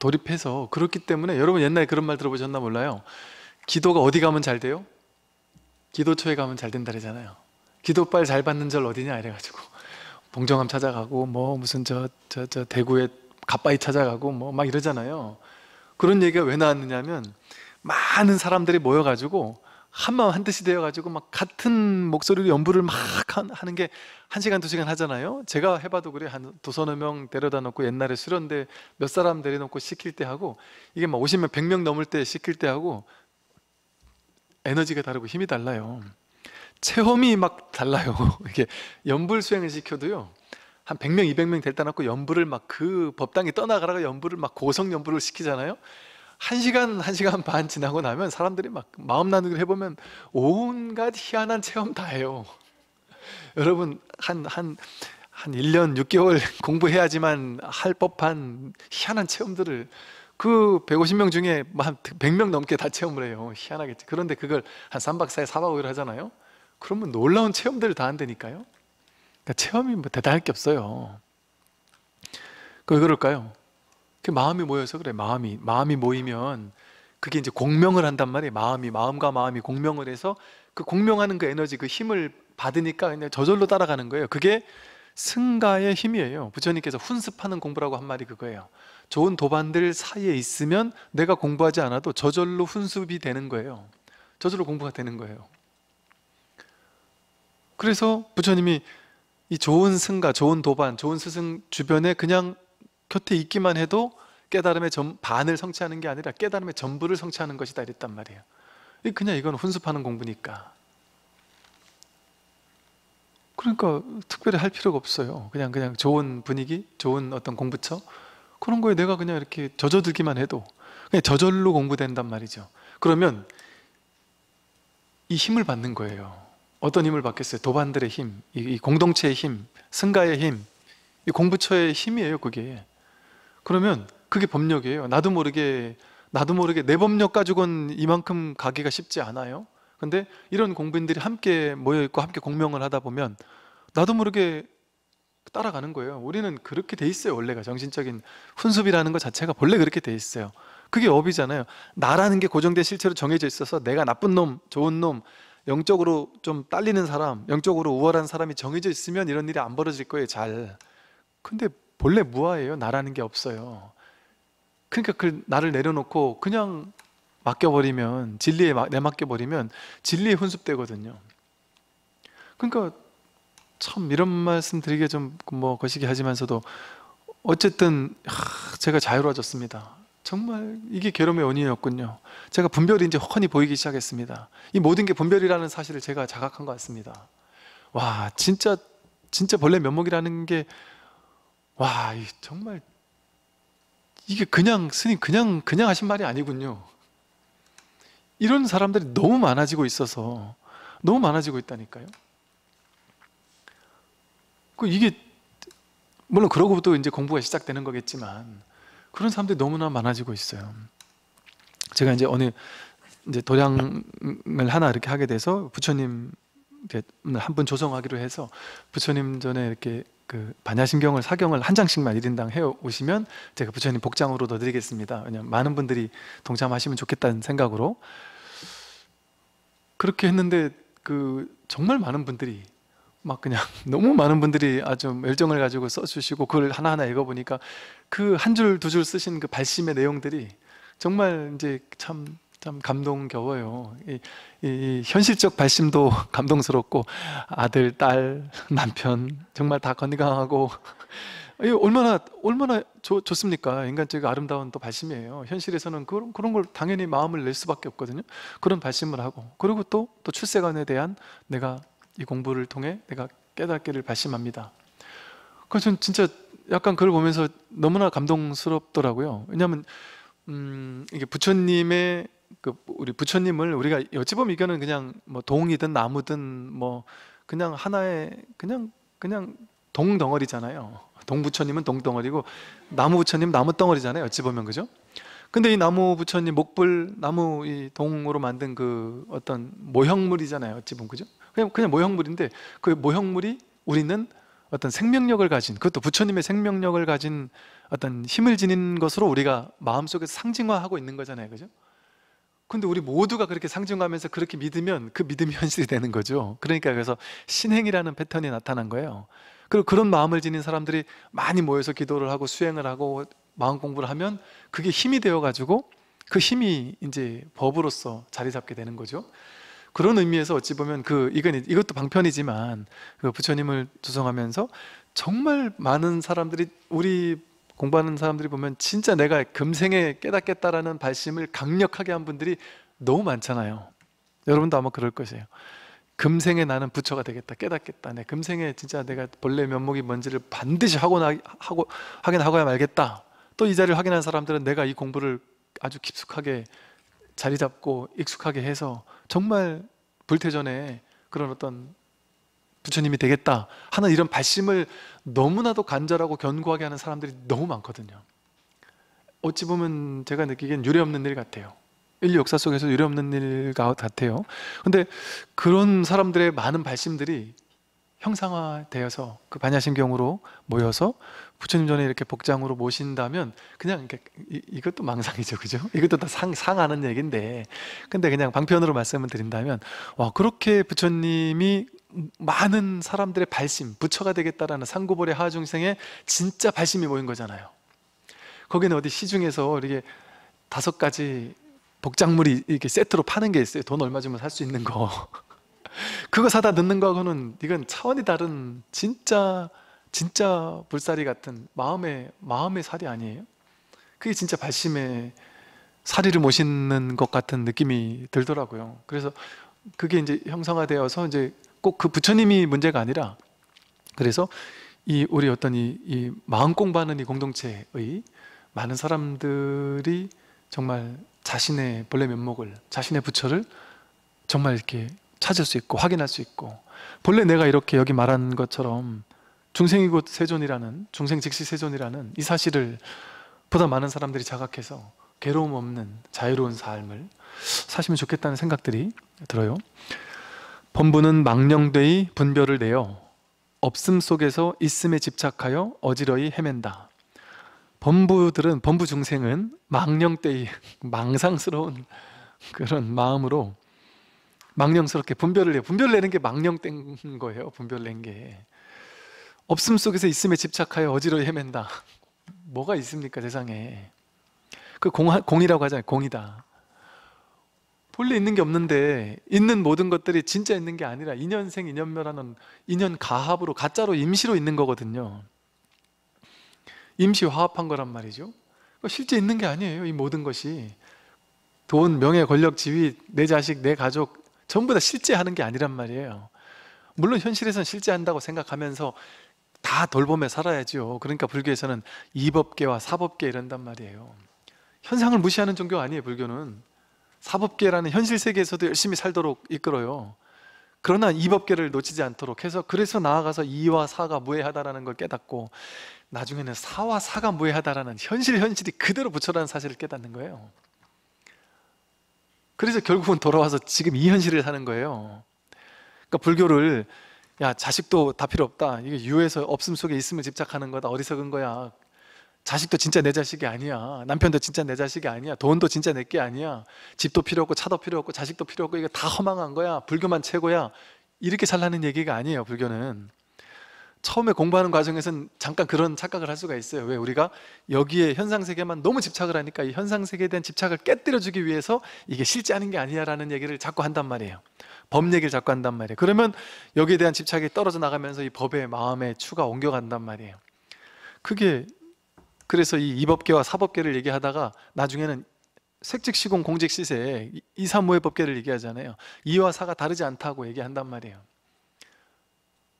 돌입해서 그렇기 때문에 여러분 옛날에 그런 말 들어보셨나 몰라요. 기도가 어디 가면 잘 돼요? 기도처에 가면 잘 된다 그러잖아요. 기도빨 잘 받는 절 어디냐 이래가지고 봉정함 찾아가고 뭐 무슨 저 저 저 대구에 갑바이 찾아가고 뭐 막 이러잖아요. 그런 얘기가 왜 나왔느냐면 많은 사람들이 모여가지고 한마음 한뜻이 되어가지고 막 같은 목소리로 연주를 막 하는 게 한 시간 두 시간 하잖아요. 제가 해봐도 그래 한 두서너 명 데려다 놓고 옛날에 수련대 몇 사람 데려놓고 시킬 때 하고 이게 막5 0명1 0 0명 넘을 때 시킬 때 하고 에너지가 다르고 힘이 달라요. 체험이 막 달라요. 이게 연불 수행을 시켜도요. 한 100명, 200명 데려다 놓고 연불을 막 그 법당에 떠나가라가 연불을 막 고성 연불을 시키잖아요. 한 시간 한 시간 반 지나고 나면 사람들이 막 마음 나누기를 해보면 온갖 희한한 체험 다 해요. 여러분 한 한 한 1년 6개월 공부해야지만 할 법한 희한한 체험들을 그 150명 중에 뭐 한 100명 넘게 다 체험을 해요. 희한하겠지. 그런데 그걸 한 3박 4일, 4박 5일 하잖아요. 그러면 놀라운 체험들을 다 한다니까요. 그러니까 체험이 뭐 대단할 게 없어요. 왜 그, 그럴까요? 그 마음이 모여서 그래. 마음이 마음이 모이면 그게 이제 공명을 한단 말이에요. 마음이 마음과 마음이 공명을 해서 그 공명하는 그 에너지 그 힘을 받으니까 그냥 저절로 따라가는 거예요. 그게 승가의 힘이에요. 부처님께서 훈습하는 공부라고 한 말이 그거예요. 좋은 도반들 사이에 있으면 내가 공부하지 않아도 저절로 훈습이 되는 거예요. 저절로 공부가 되는 거예요. 그래서 부처님이 이 좋은 승가, 좋은 도반, 좋은 스승 주변에 그냥 곁에 있기만 해도 깨달음의 전, 반을 성취하는 게 아니라 깨달음의 전부를 성취하는 것이다 이랬단 말이에요 그냥 이건 훈습하는 공부니까 그러니까 특별히 할 필요가 없어요 그냥 그냥 좋은 분위기, 좋은 어떤 공부처 그런 거에 내가 그냥 이렇게 젖어들기만 해도 그냥 저절로 공부된단 말이죠 그러면 이 힘을 받는 거예요 어떤 힘을 받겠어요? 도반들의 힘, 이, 공동체의 힘, 승가의 힘, 이 공부처의 힘이에요 그게 그러면 그게 법력이에요. 나도 모르게 나도 모르게 내 법력 가지고는 이만큼 가기가 쉽지 않아요. 근데 이런 공부인들이 함께 모여 있고 함께 공명을 하다 보면 나도 모르게 따라가는 거예요. 우리는 그렇게 돼 있어요. 원래가 정신적인 훈습이라는 것 자체가 본래 그렇게 돼 있어요. 그게 업이잖아요. 나라는 게 고정된 실체로 정해져 있어서 내가 나쁜 놈, 좋은 놈, 영적으로 좀 딸리는 사람, 영적으로 우월한 사람이 정해져 있으면 이런 일이 안 벌어질 거예요. 잘. 근데 본래 무아예요. 나라는 게 없어요. 그러니까 그 나를 내려놓고 그냥 맡겨버리면 진리에 내맡겨버리면 진리에 훈습되거든요 그러니까 참 이런 말씀 드리게 좀 뭐 거시기 하지만서도 어쨌든 하, 제가 자유로워졌습니다. 정말 이게 괴로움의 원인이었군요. 제가 분별이 이제 훤히 보이기 시작했습니다. 이 모든 게 분별이라는 사실을 제가 자각한 것 같습니다. 와 진짜 진짜 본래 면목이라는 게 와, 정말 이게 그냥 스님 그냥 그냥 하신 말이 아니군요. 이런 사람들이 너무 많아지고 있어서 너무 많아지고 있다니까요. 그 이게 물론 그러고 또 이제 공부가 시작되는 거겠지만 그런 사람들이 너무나 많아지고 있어요. 제가 이제 어느 이제 도량을 하나 이렇게 하게 돼서 부처님 한분 조성하기로 해서 부처님 전에 이렇게 그 반야심경을 사경을 한 장씩만 1인당 해 오시면 제가 부처님 복장으로 넣어드리겠습니다. 왜냐면 많은 분들이 동참하시면 좋겠다는 생각으로 그렇게 했는데 그 정말 많은 분들이 막 그냥 너무 많은 분들이 아주 열정을 가지고 써주시고 그걸 하나하나 읽어보니까 그 한 줄 두 줄 쓰신 그 발심의 내용들이 정말 이제 참참 감동겨워요. 이, 이, 현실적 발심도 감동스럽고 아들, 딸, 남편 정말 다 건강하고 얼마나 얼마나 좋, 습니까 인간적 아름다운 또 발심이에요. 현실에서는 그런 그런 걸 당연히 마음을 낼 수밖에 없거든요. 그런 발심을 하고 그리고 또 또 출세관에 대한 내가 이 공부를 통해 내가 깨닫기를 발심합니다. 그래 진짜 약간 그걸 보면서 너무나 감동스럽더라고요. 왜냐하면 음, 이게 부처님의 그 우리 부처님을 우리가 여 보면 이거는 그냥 뭐 동이든 나무든 뭐 그냥 하나의 그냥 그냥 동 덩어리잖아요. 동 부처님은 동 덩어리고 나무 부처님 나무 덩어리잖아요. 어찌 보면 그죠? 근데 이 나무 부처님 목불 나무 이 동으로 만든 그 어떤 모형물이잖아요. 어찌 보면 그죠? 그냥 그냥 모형물인데 그 모형물이 우리는 어떤 생명력을 가진 그것도 부처님의 생명력을 가진 어떤 힘을 지닌 것으로 우리가 마음속에 상징화하고 있는 거잖아요. 그죠? 근데 우리 모두가 그렇게 상징하면서 그렇게 믿으면 그 믿음이 현실이 되는 거죠. 그러니까 그래서 신행이라는 패턴이 나타난 거예요. 그리고 그런 마음을 지닌 사람들이 많이 모여서 기도를 하고 수행을 하고 마음 공부를 하면 그게 힘이 되어 가지고 그 힘이 이제 법으로서 자리 잡게 되는 거죠. 그런 의미에서 어찌 보면 그 이건 이것도 방편이지만 그 부처님을 조성하면서 정말 많은 사람들이 우리 공부하는 사람들이 보면 진짜 내가 금생에 깨닫겠다라는 발심을 강력하게 한 분들이 너무 많잖아요. 여러분도 아마 그럴 것이에요. 금생에 나는 부처가 되겠다, 깨닫겠다. 내 금생에 진짜 내가 본래 면목이 뭔지를 반드시 하고 나 하고 하긴 하고야 말겠다. 또 이 자리를 확인한 사람들은 내가 이 공부를 아주 깊숙하게 자리 잡고 익숙하게 해서 정말 불태전에 그런 어떤 부처님이 되겠다 하는 이런 발심을 너무나도 간절하고 견고하게 하는 사람들이 너무 많거든요. 어찌 보면 제가 느끼기엔 유례없는 일 같아요. 인류 역사 속에서 유례없는 일 같아요. 근데 그런 사람들의 많은 발심들이 형상화되어서 그 반야심경으로 모여서 부처님 전에 이렇게 복장으로 모신다면 그냥 이렇게 이, 것도 망상이죠, 그죠? 이것도 다 상, 상하는 얘기인데 근데 그냥 방편으로 말씀을 드린다면 와 그렇게 부처님이 많은 사람들의 발심, 부처가 되겠다라는 상고벌의 하중생의 진짜 발심이 모인 거잖아요. 거기는 어디 시중에서 이렇게 다섯 가지 복장물이 이렇게 세트로 파는 게 있어요. 돈 얼마 주면 살 수 있는 거. 그거 사다 넣는 거하고는 이건 차원이 다른 진짜 진짜 불살이 같은 마음의 마음의 살이 아니에요. 그게 진짜 발심의 사리를 모시는 것 같은 느낌이 들더라고요. 그래서 그게 이제 형성화되어서 이제 꼭그 부처님이 문제가 아니라 그래서 이 우리 어떤 이, 이 마음 공부하는 이 공동체의 많은 사람들이 정말 자신의 본래 면목을 자신의 부처를 정말 이렇게 찾을 수 있고 확인할 수 있고 본래 내가 이렇게 여기 말한 것처럼 중생이고 세존이라는 중생 즉시 세존이라는 이 사실을 보다 많은 사람들이 자각해서 괴로움 없는 자유로운 삶을 사시면 좋겠다는 생각들이 들어요. 범부는 망령되이 분별을 내어 없음 속에서 있음에 집착하여 어지러이 헤맨다. 범부들은 범부 중생은 망령되이 망상스러운 그런 마음으로 망령스럽게 분별을 해요. 분별 내는 게 망령된 거예요. 분별 낸 게. 없음 속에서 있음에 집착하여 어지러이 헤맨다. 뭐가 있습니까 세상에. 그 공, 공이라고 하잖아요. 공이다. 본래 있는 게 없는데 있는 모든 것들이 진짜 있는 게 아니라 인연생 인연멸하는 인연 가합으로 가짜로 임시로 있는 거거든요. 임시 화합한 거란 말이죠. 실제 있는 게 아니에요. 이 모든 것이 돈, 명예, 권력, 지위, 내 자식, 내 가족 전부 다 실제 하는 게 아니란 말이에요. 물론 현실에선 실제 한다고 생각하면서 다 돌봄에 살아야죠 그러니까 불교에서는 이법계와 사법계 이런단 말이에요. 현상을 무시하는 종교 아니에요, 불교는. 사법계라는 현실 세계에서도 열심히 살도록 이끌어요. 그러나 이법계를 놓치지 않도록 해서 그래서 나아가서 이와사가 무해하다라는 걸 깨닫고 나중에는 사와사가 무해하다라는 현실 현실이 그대로 부처라는 사실을 깨닫는 거예요. 그래서 결국은 돌아와서 지금 이 현실을 사는 거예요. 그러니까 불교를 야 자식도 다 필요 없다. 이게 유에서 없음 속에 있음을 집착하는 거다. 어디서근 거야. 자식도 진짜 내 자식이 아니야. 남편도 진짜 내 자식이 아니야. 돈도 진짜 내 게 아니야. 집도 필요 없고 차도 필요 없고 자식도 필요 없고 이거다 허망한 거야. 불교만 최고야. 이렇게 살라는 얘기가 아니에요. 불교는 처음에 공부하는 과정에서는 잠깐 그런 착각을 할 수가 있어요. 왜 우리가 여기에 현상 세계만 너무 집착을 하니까 이 현상 세계에 대한 집착을 깨뜨려 주기 위해서 이게 실제 하는 게 아니야라는 얘기를 자꾸 한단 말이에요. 법 얘기를 자꾸 한단 말이에요. 그러면 여기에 대한 집착이 떨어져 나가면서 이 법의 마음에 추가 옮겨간단 말이에요. 그게 그래서 이 이법계와 사법계를 얘기하다가 나중에는 색즉시공 공직시세 이사무의 법계를 얘기하잖아요 2와 4가 다르지 않다고 얘기한단 말이에요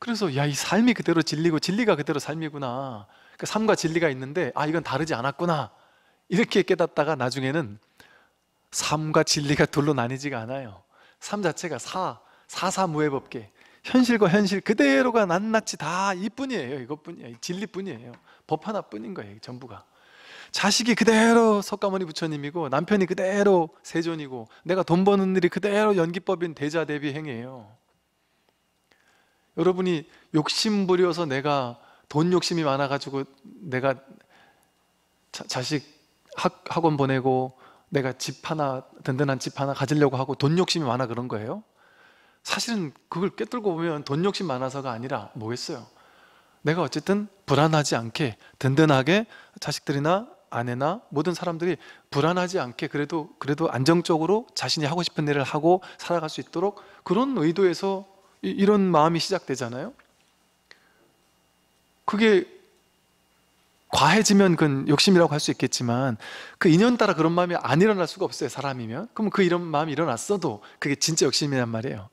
그래서 야이 삶이 그대로 진리고 진리가 그대로 삶이구나 그러니까 삶과 진리가 있는데 아 이건 다르지 않았구나 이렇게 깨닫다가 나중에는 삶과 진리가 둘로 나뉘지가 않아요 삶 자체가 사, 사사무의 법계 현실과 현실 그대로가 낱낱이 다 이뿐이에요 이것뿐이에요 진리뿐이에요 법 하나뿐인 거예요. 전부가. 자식이 그대로 석가모니 부처님이고 남편이 그대로 세존이고 내가 돈 버는 일이 그대로 연기법인 대자 대비 행위예요. 여러분이 욕심 부려서 내가 돈 욕심이 많아가지고 내가 자, 식 학, 학원 보내고 내가 집 하나 든든한 집 하나 가지려고 하고 돈 욕심이 많아 그런 거예요? 사실은 그걸 깨뚫고 보면 돈 욕심 많아서가 아니라 뭐겠어요? 내가 어쨌든 불안하지 않게 든든하게 자식들이나 아내나 모든 사람들이 불안하지 않게 그래도 그래도 안정적으로 자신이 하고 싶은 일을 하고 살아갈 수 있도록 그런 의도에서 이, 이런 마음이 시작되잖아요. 그게 과해지면 그건 욕심이라고 할 수 있겠지만 그 인연 따라 그런 마음이 안 일어날 수가 없어요 사람이면 그럼 그 이런 마음이 일어났어도 그게 진짜 욕심이란 말이에요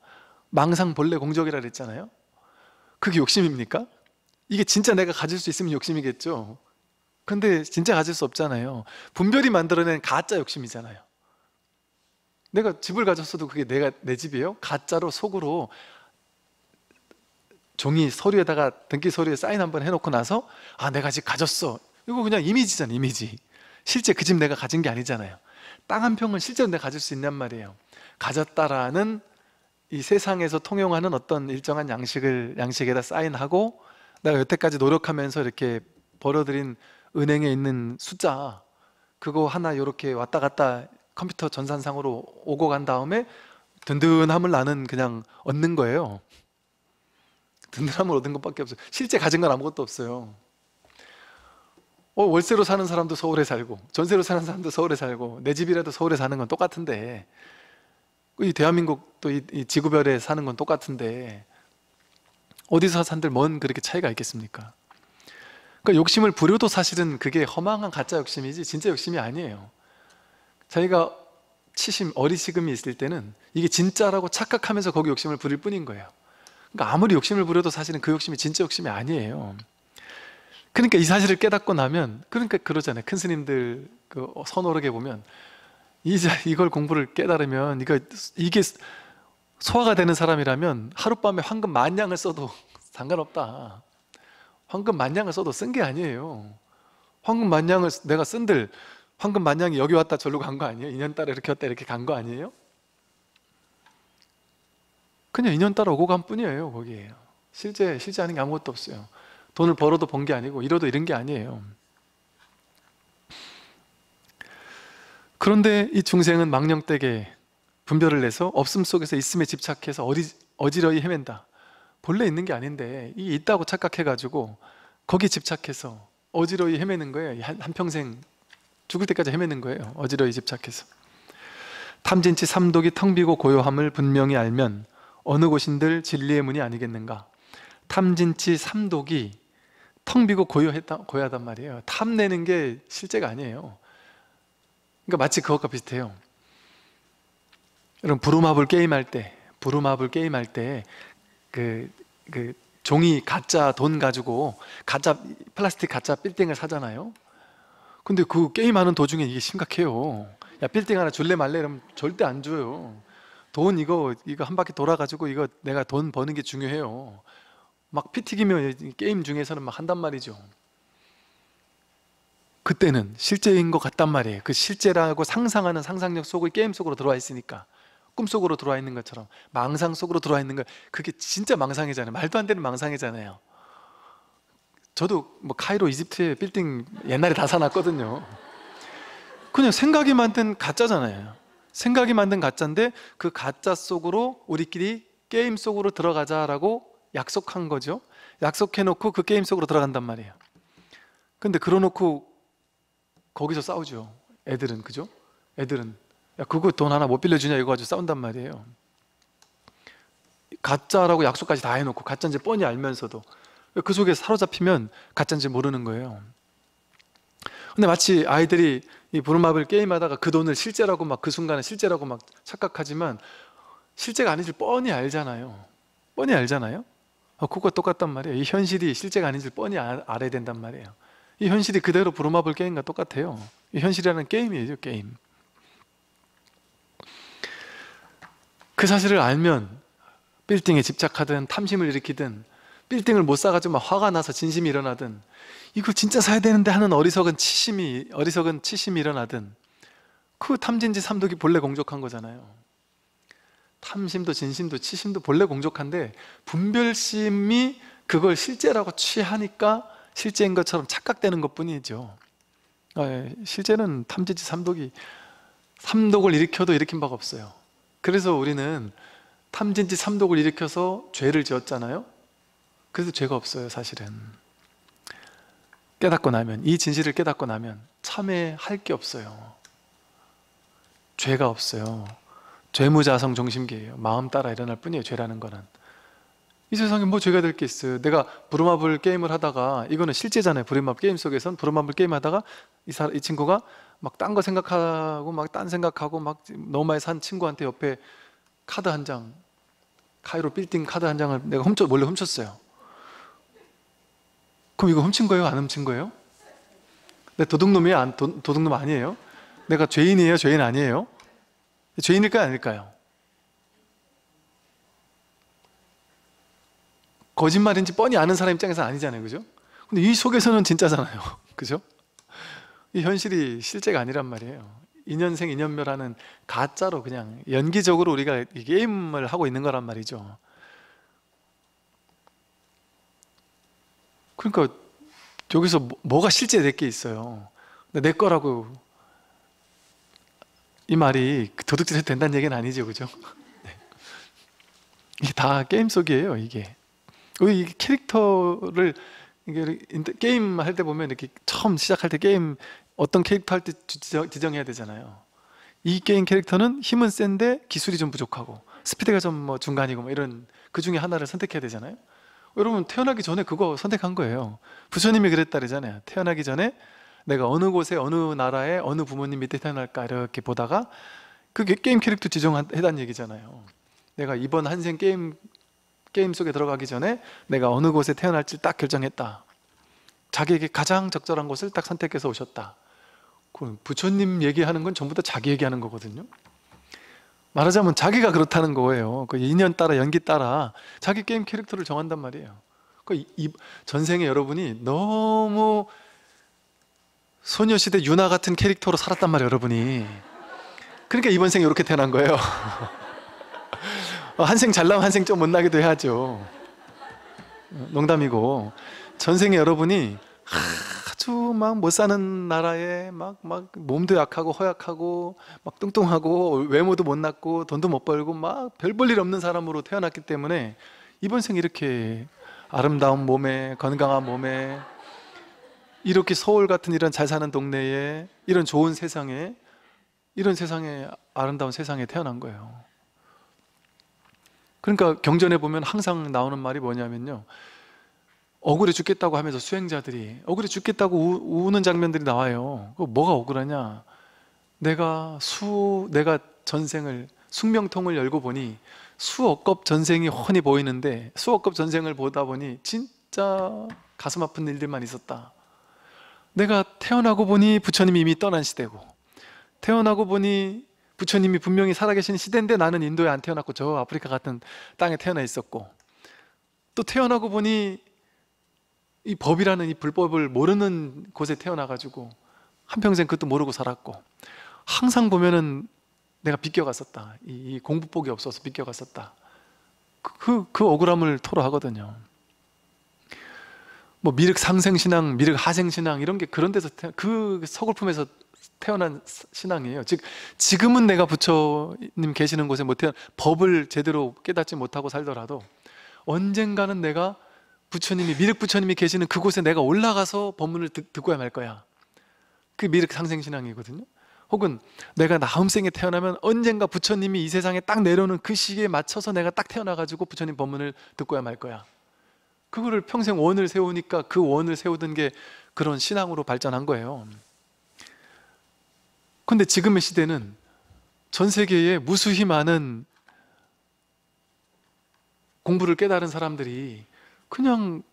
망상 본래 공적이라 그랬잖아요 그게 욕심입니까? 이게 진짜 내가 가질 수 있으면 욕심이겠죠. 근데 진짜 가질 수 없잖아요. 분별이 만들어낸 가짜 욕심이잖아요. 내가 집을 가졌어도 그게 내가 내 집이에요? 가짜로 속으로 종이 서류에다가 등기 서류에 사인 한번 해놓고 나서 아 내가 집 가졌어. 이거 그냥 이미지잖아 이미지. 실제 그 집 내가 가진 게 아니잖아요. 땅 한평을 실제로 내가 가질 수 있냔 말이에요. 가졌다라는 이 세상에서 통용하는 어떤 일정한 양식을 양식에다 사인하고 내가 여태까지 노력하면서 이렇게 벌어들인 은행에 있는 숫자 그거 하나 이렇게 왔다 갔다 컴퓨터 전산상으로 오고 간 다음에 든든함을 나는 그냥 얻는 거예요. 든든함을 얻은 것밖에 없어요. 실제 가진 건 아무것도 없어요. 어, 월세로 사는 사람도 서울에 살고 전세로 사는 사람도 서울에 살고 내 집이라도 서울에 사는 건 똑같은데 이 대한민국 또이 이 지구별에 사는 건 똑같은데 어디서 산들 뭔 그렇게 차이가 있겠습니까? 그러니까 욕심을 부려도 사실은 그게 허망한 가짜 욕심이지 진짜 욕심이 아니에요. 자기가 치심 어리시금이 있을 때는 이게 진짜라고 착각하면서 거기 욕심을 부릴 뿐인 거예요. 그러니까 아무리 욕심을 부려도 사실은 그 욕심이 진짜 욕심이 아니에요. 그러니까 이 사실을 깨닫고 나면 그러니까 그러잖아요. 큰 스님들 그 선오르게 보면 이제 이걸 공부를 깨달으면 이거 이게 소화가 되는 사람이라면 하룻밤에 황금 만냥을 써도 상관없다. 황금 만냥을 써도 쓴 게 아니에요. 황금 만냥을 내가 쓴들 황금 만냥이 여기 왔다 절로 간 거 아니에요? 2년 따라 이렇게 왔다 이렇게 간 거 아니에요? 그냥 2년 따라 오고 간 뿐이에요 거기에 실제 실제 하는 게 아무것도 없어요 돈을 벌어도 번 게 아니고 잃어도 잃은 게 아니에요 그런데 이 중생은 망령되게 분별을 내서 없음 속에서 있음에 집착해서 어디, 어지러이 헤맨다. 본래 있는 게 아닌데 이게 있다고 착각해가지고 거기 집착해서 어지러이 헤매는 거예요. 한, 한평생 죽을 때까지 헤매는 거예요. 어지러이 집착해서. 탐진치 삼독이 텅 비고 고요함을 분명히 알면 어느 곳인들 진리의 문이 아니겠는가. 탐진치 삼독이 텅 비고 고요했다, 고요하단 말이에요. 탐내는 게 실제가 아니에요. 그러니까 마치 그것과 비슷해요. 그럼 부루마블 게임할 때, 부루마블 게임할 때, 그, 그, 종이 가짜 돈 가지고 가짜 플라스틱 가짜 빌딩을 사잖아요. 근데 그 게임하는 도중에 이게 심각해요. 야 빌딩 하나 줄래 말래 이러면 절대 안 줘요. 돈 이거 이거 한 바퀴 돌아가지고 이거 내가 돈 버는 게 중요해요. 막 피튀기면 게임 중에서는 막 한단 말이죠. 그때는 실제인 것 같단 말이에요. 그 실제라고 상상하는 상상력 속의 게임 속으로 들어와 있으니까. 꿈속으로 들어와 있는 것처럼 망상 속으로 들어와 있는 거 그게 진짜 망상이잖아요. 말도 안 되는 망상이잖아요. 저도 뭐 카이로 이집트의 빌딩 옛날에 다 사놨거든요. 그냥 생각이 만든 가짜잖아요. 생각이 만든 가짜인데 그 가짜 속으로 우리끼리 게임 속으로 들어가자라고 약속한 거죠. 약속해놓고 그 게임 속으로 들어간단 말이에요. 근데 그러놓고 거기서 싸우죠. 애들은 그죠? 애들은 야, 그거 돈 하나 못 빌려주냐 이거 가지고 싸운단 말이에요. 가짜라고 약속까지 다 해놓고 가짜인지 뻔히 알면서도 그 속에 사로잡히면 가짜인지 모르는 거예요. 근데 마치 아이들이 이 부르마블 게임하다가 그 돈을 실제라고 막 그 순간에 실제라고 막 착각하지만 실제가 아닌지 뻔히 알잖아요. 뻔히 알잖아요. 아, 그거 똑같단 말이에요. 이 현실이 실제가 아닌지 뻔히 알, 아, 알아야 된단 말이에요. 이 현실이 그대로 부르마블 게임과 똑같아요. 이 현실이라는 게임이에요, 게임. 그 사실을 알면 빌딩에 집착하든 탐심을 일으키든 빌딩을 못 사가지고 막 화가 나서 진심이 일어나든 이거 진짜 사야 되는데 하는 어리석은 치심이 어리석은 치심이 일어나든 그 탐진지 삼독이 본래 공족한 거잖아요. 탐심도 진심도 치심도 본래 공족한데 분별심이 그걸 실제라고 취하니까 실제인 것처럼 착각되는 것뿐이죠. 아, 예. 실제는 탐진지 삼독이 삼독을 일으켜도 일으킨 바가 없어요. 그래서 우리는 탐진치 삼독을 일으켜서 죄를 지었잖아요. 그래서 죄가 없어요, 사실은. 깨닫고 나면 이 진실을 깨닫고 나면 참회할 게 없어요. 죄가 없어요. 죄무자성 정심계예요. 마음 따라 일어날 뿐이에요. 죄라는 거는. 이 세상에 뭐 죄가 될 게 있어요. 내가 부르마블 게임을 하다가 이거는 실제잖아요. 부르마블 게임 속에선 부르마블 게임 하다가 이, 사, 이 친구가 막딴거 생각하고 막 딴 생각하고 막 너무 많이 산 친구한테 옆에 카드 한 장, 카이로 빌딩 카드 한 장을 내가 훔쳐 몰래 훔쳤어요. 그럼 이거 훔친 거예요? 안 훔친 거예요? 내도둑놈이 안, 도, 도둑놈 아니에요? 내가 죄인이에요? 죄인 아니에요? 죄인일까요? 아닐까요? 거짓말인지 뻔히 아는 사람 입장에서는 아니잖아요. 그죠? 근데 이 속에서는 진짜잖아요. 그죠? 이 현실이 실제가 아니란 말이에요. 인연생 인연묘라는 가짜로 그냥 연기적으로 우리가 게임을 하고 있는 거란 말이죠. 그러니까 여기서 뭐, 뭐가 실제 될 게 있어요. 내 거라고 이 말이 도둑질해도 된다는 얘기는 아니죠, 그죠? 이게 다 게임 속이에요, 이게. 이 캐릭터를 이게 게임 할 때 보면 이렇게 처음 시작할 때 게임 어떤 캐릭터 할 때 지정, 해야 되잖아요. 이 게임 캐릭터는 힘은 센데 기술이 좀 부족하고 스피드가 좀 뭐 중간이고 뭐 이런 그 중에 하나를 선택해야 되잖아요. 여러분 태어나기 전에 그거 선택한 거예요. 부처님이 그랬다잖아요. 태어나기 전에 내가 어느 곳에 어느 나라에 어느 부모님 밑에 태어날까 이렇게 보다가 그게 게임 캐릭터 지정해단 얘기잖아요. 내가 이번 한생 게임 게임 속에 들어가기 전에 내가 어느 곳에 태어날지 딱 결정했다. 자기에게 가장 적절한 곳을 딱 선택해서 오셨다. 부처님 얘기하는 건 전부 다 자기 얘기하는 거거든요. 말하자면 자기가 그렇다는 거예요. 그 인연 따라 연기 따라 자기 게임 캐릭터를 정한단 말이에요. 그 전생에 여러분이 너무 소녀시대 유나 같은 캐릭터로 살았단 말이에요, 여러분이. 그러니까 이번 생에 이렇게 태어난 거예요. 어, 한생 잘 나면 한 생 좀 못나기도 해야죠. 어, 농담이고 전생에 여러분이 아주 막 못 사는 나라에 막막 몸도 약하고 허약하고 막 뚱뚱하고 외모도 못 났고 돈도 못 벌고 막 별 볼 일 없는 사람으로 태어났기 때문에 이번 생 이렇게 아름다운 몸에 건강한 몸에 이렇게 서울 같은 이런 잘 사는 동네에 이런 좋은 세상에 이런 세상에 아름다운 세상에 태어난 거예요. 그러니까 경전에 보면 항상 나오는 말이 뭐냐면요. 억울해 죽겠다고 하면서 수행자들이 억울해 죽겠다고 우, 는 장면들이 나와요. 뭐가 억울하냐? 내가 수 내가 전생을 숙명통을 열고 보니 수억겁 전생이 훤히 보이는데 수억겁 전생을 보다 보니 진짜 가슴 아픈 일들만 있었다. 내가 태어나고 보니 부처님이 이미 떠난 시대고 태어나고 보니 부처님이 분명히 살아계신 시대인데 나는 인도에 안 태어났고 저 아프리카 같은 땅에 태어나 있었고 또 태어나고 보니 이 법이라는 이 불법을 모르는 곳에 태어나가지고 한평생 그것도 모르고 살았고 항상 보면은 내가 비껴갔었다 이, 이 공부복이 없어서 비껴갔었다 그, 그, 그 억울함을 토로하거든요. 뭐 미륵 상생신앙, 미륵 하생신앙 이런 게 그런 데서 태, 그 서글픔에서 태어난 신앙이에요. 즉 지금은 내가 부처님 계시는 곳에 못 태어 법을 제대로 깨닫지 못하고 살더라도 언젠가는 내가 부처님이 미륵 부처님이 계시는 그곳에 내가 올라가서 법문을 듣, 듣고야 말 거야. 그 미륵 상생 신앙이거든요. 혹은 내가 다음 생에 태어나면 언젠가 부처님이 이 세상에 딱 내려오는 그 시기에 맞춰서 내가 딱 태어나가지고 부처님 법문을 듣고야 말 거야. 그거를 평생 원을 세우니까 그 원을 세우던 게 그런 신앙으로 발전한 거예요. 근데 지금의 시대는 전 세계에 무수히 많은 공부를 깨달은 사람들이 그냥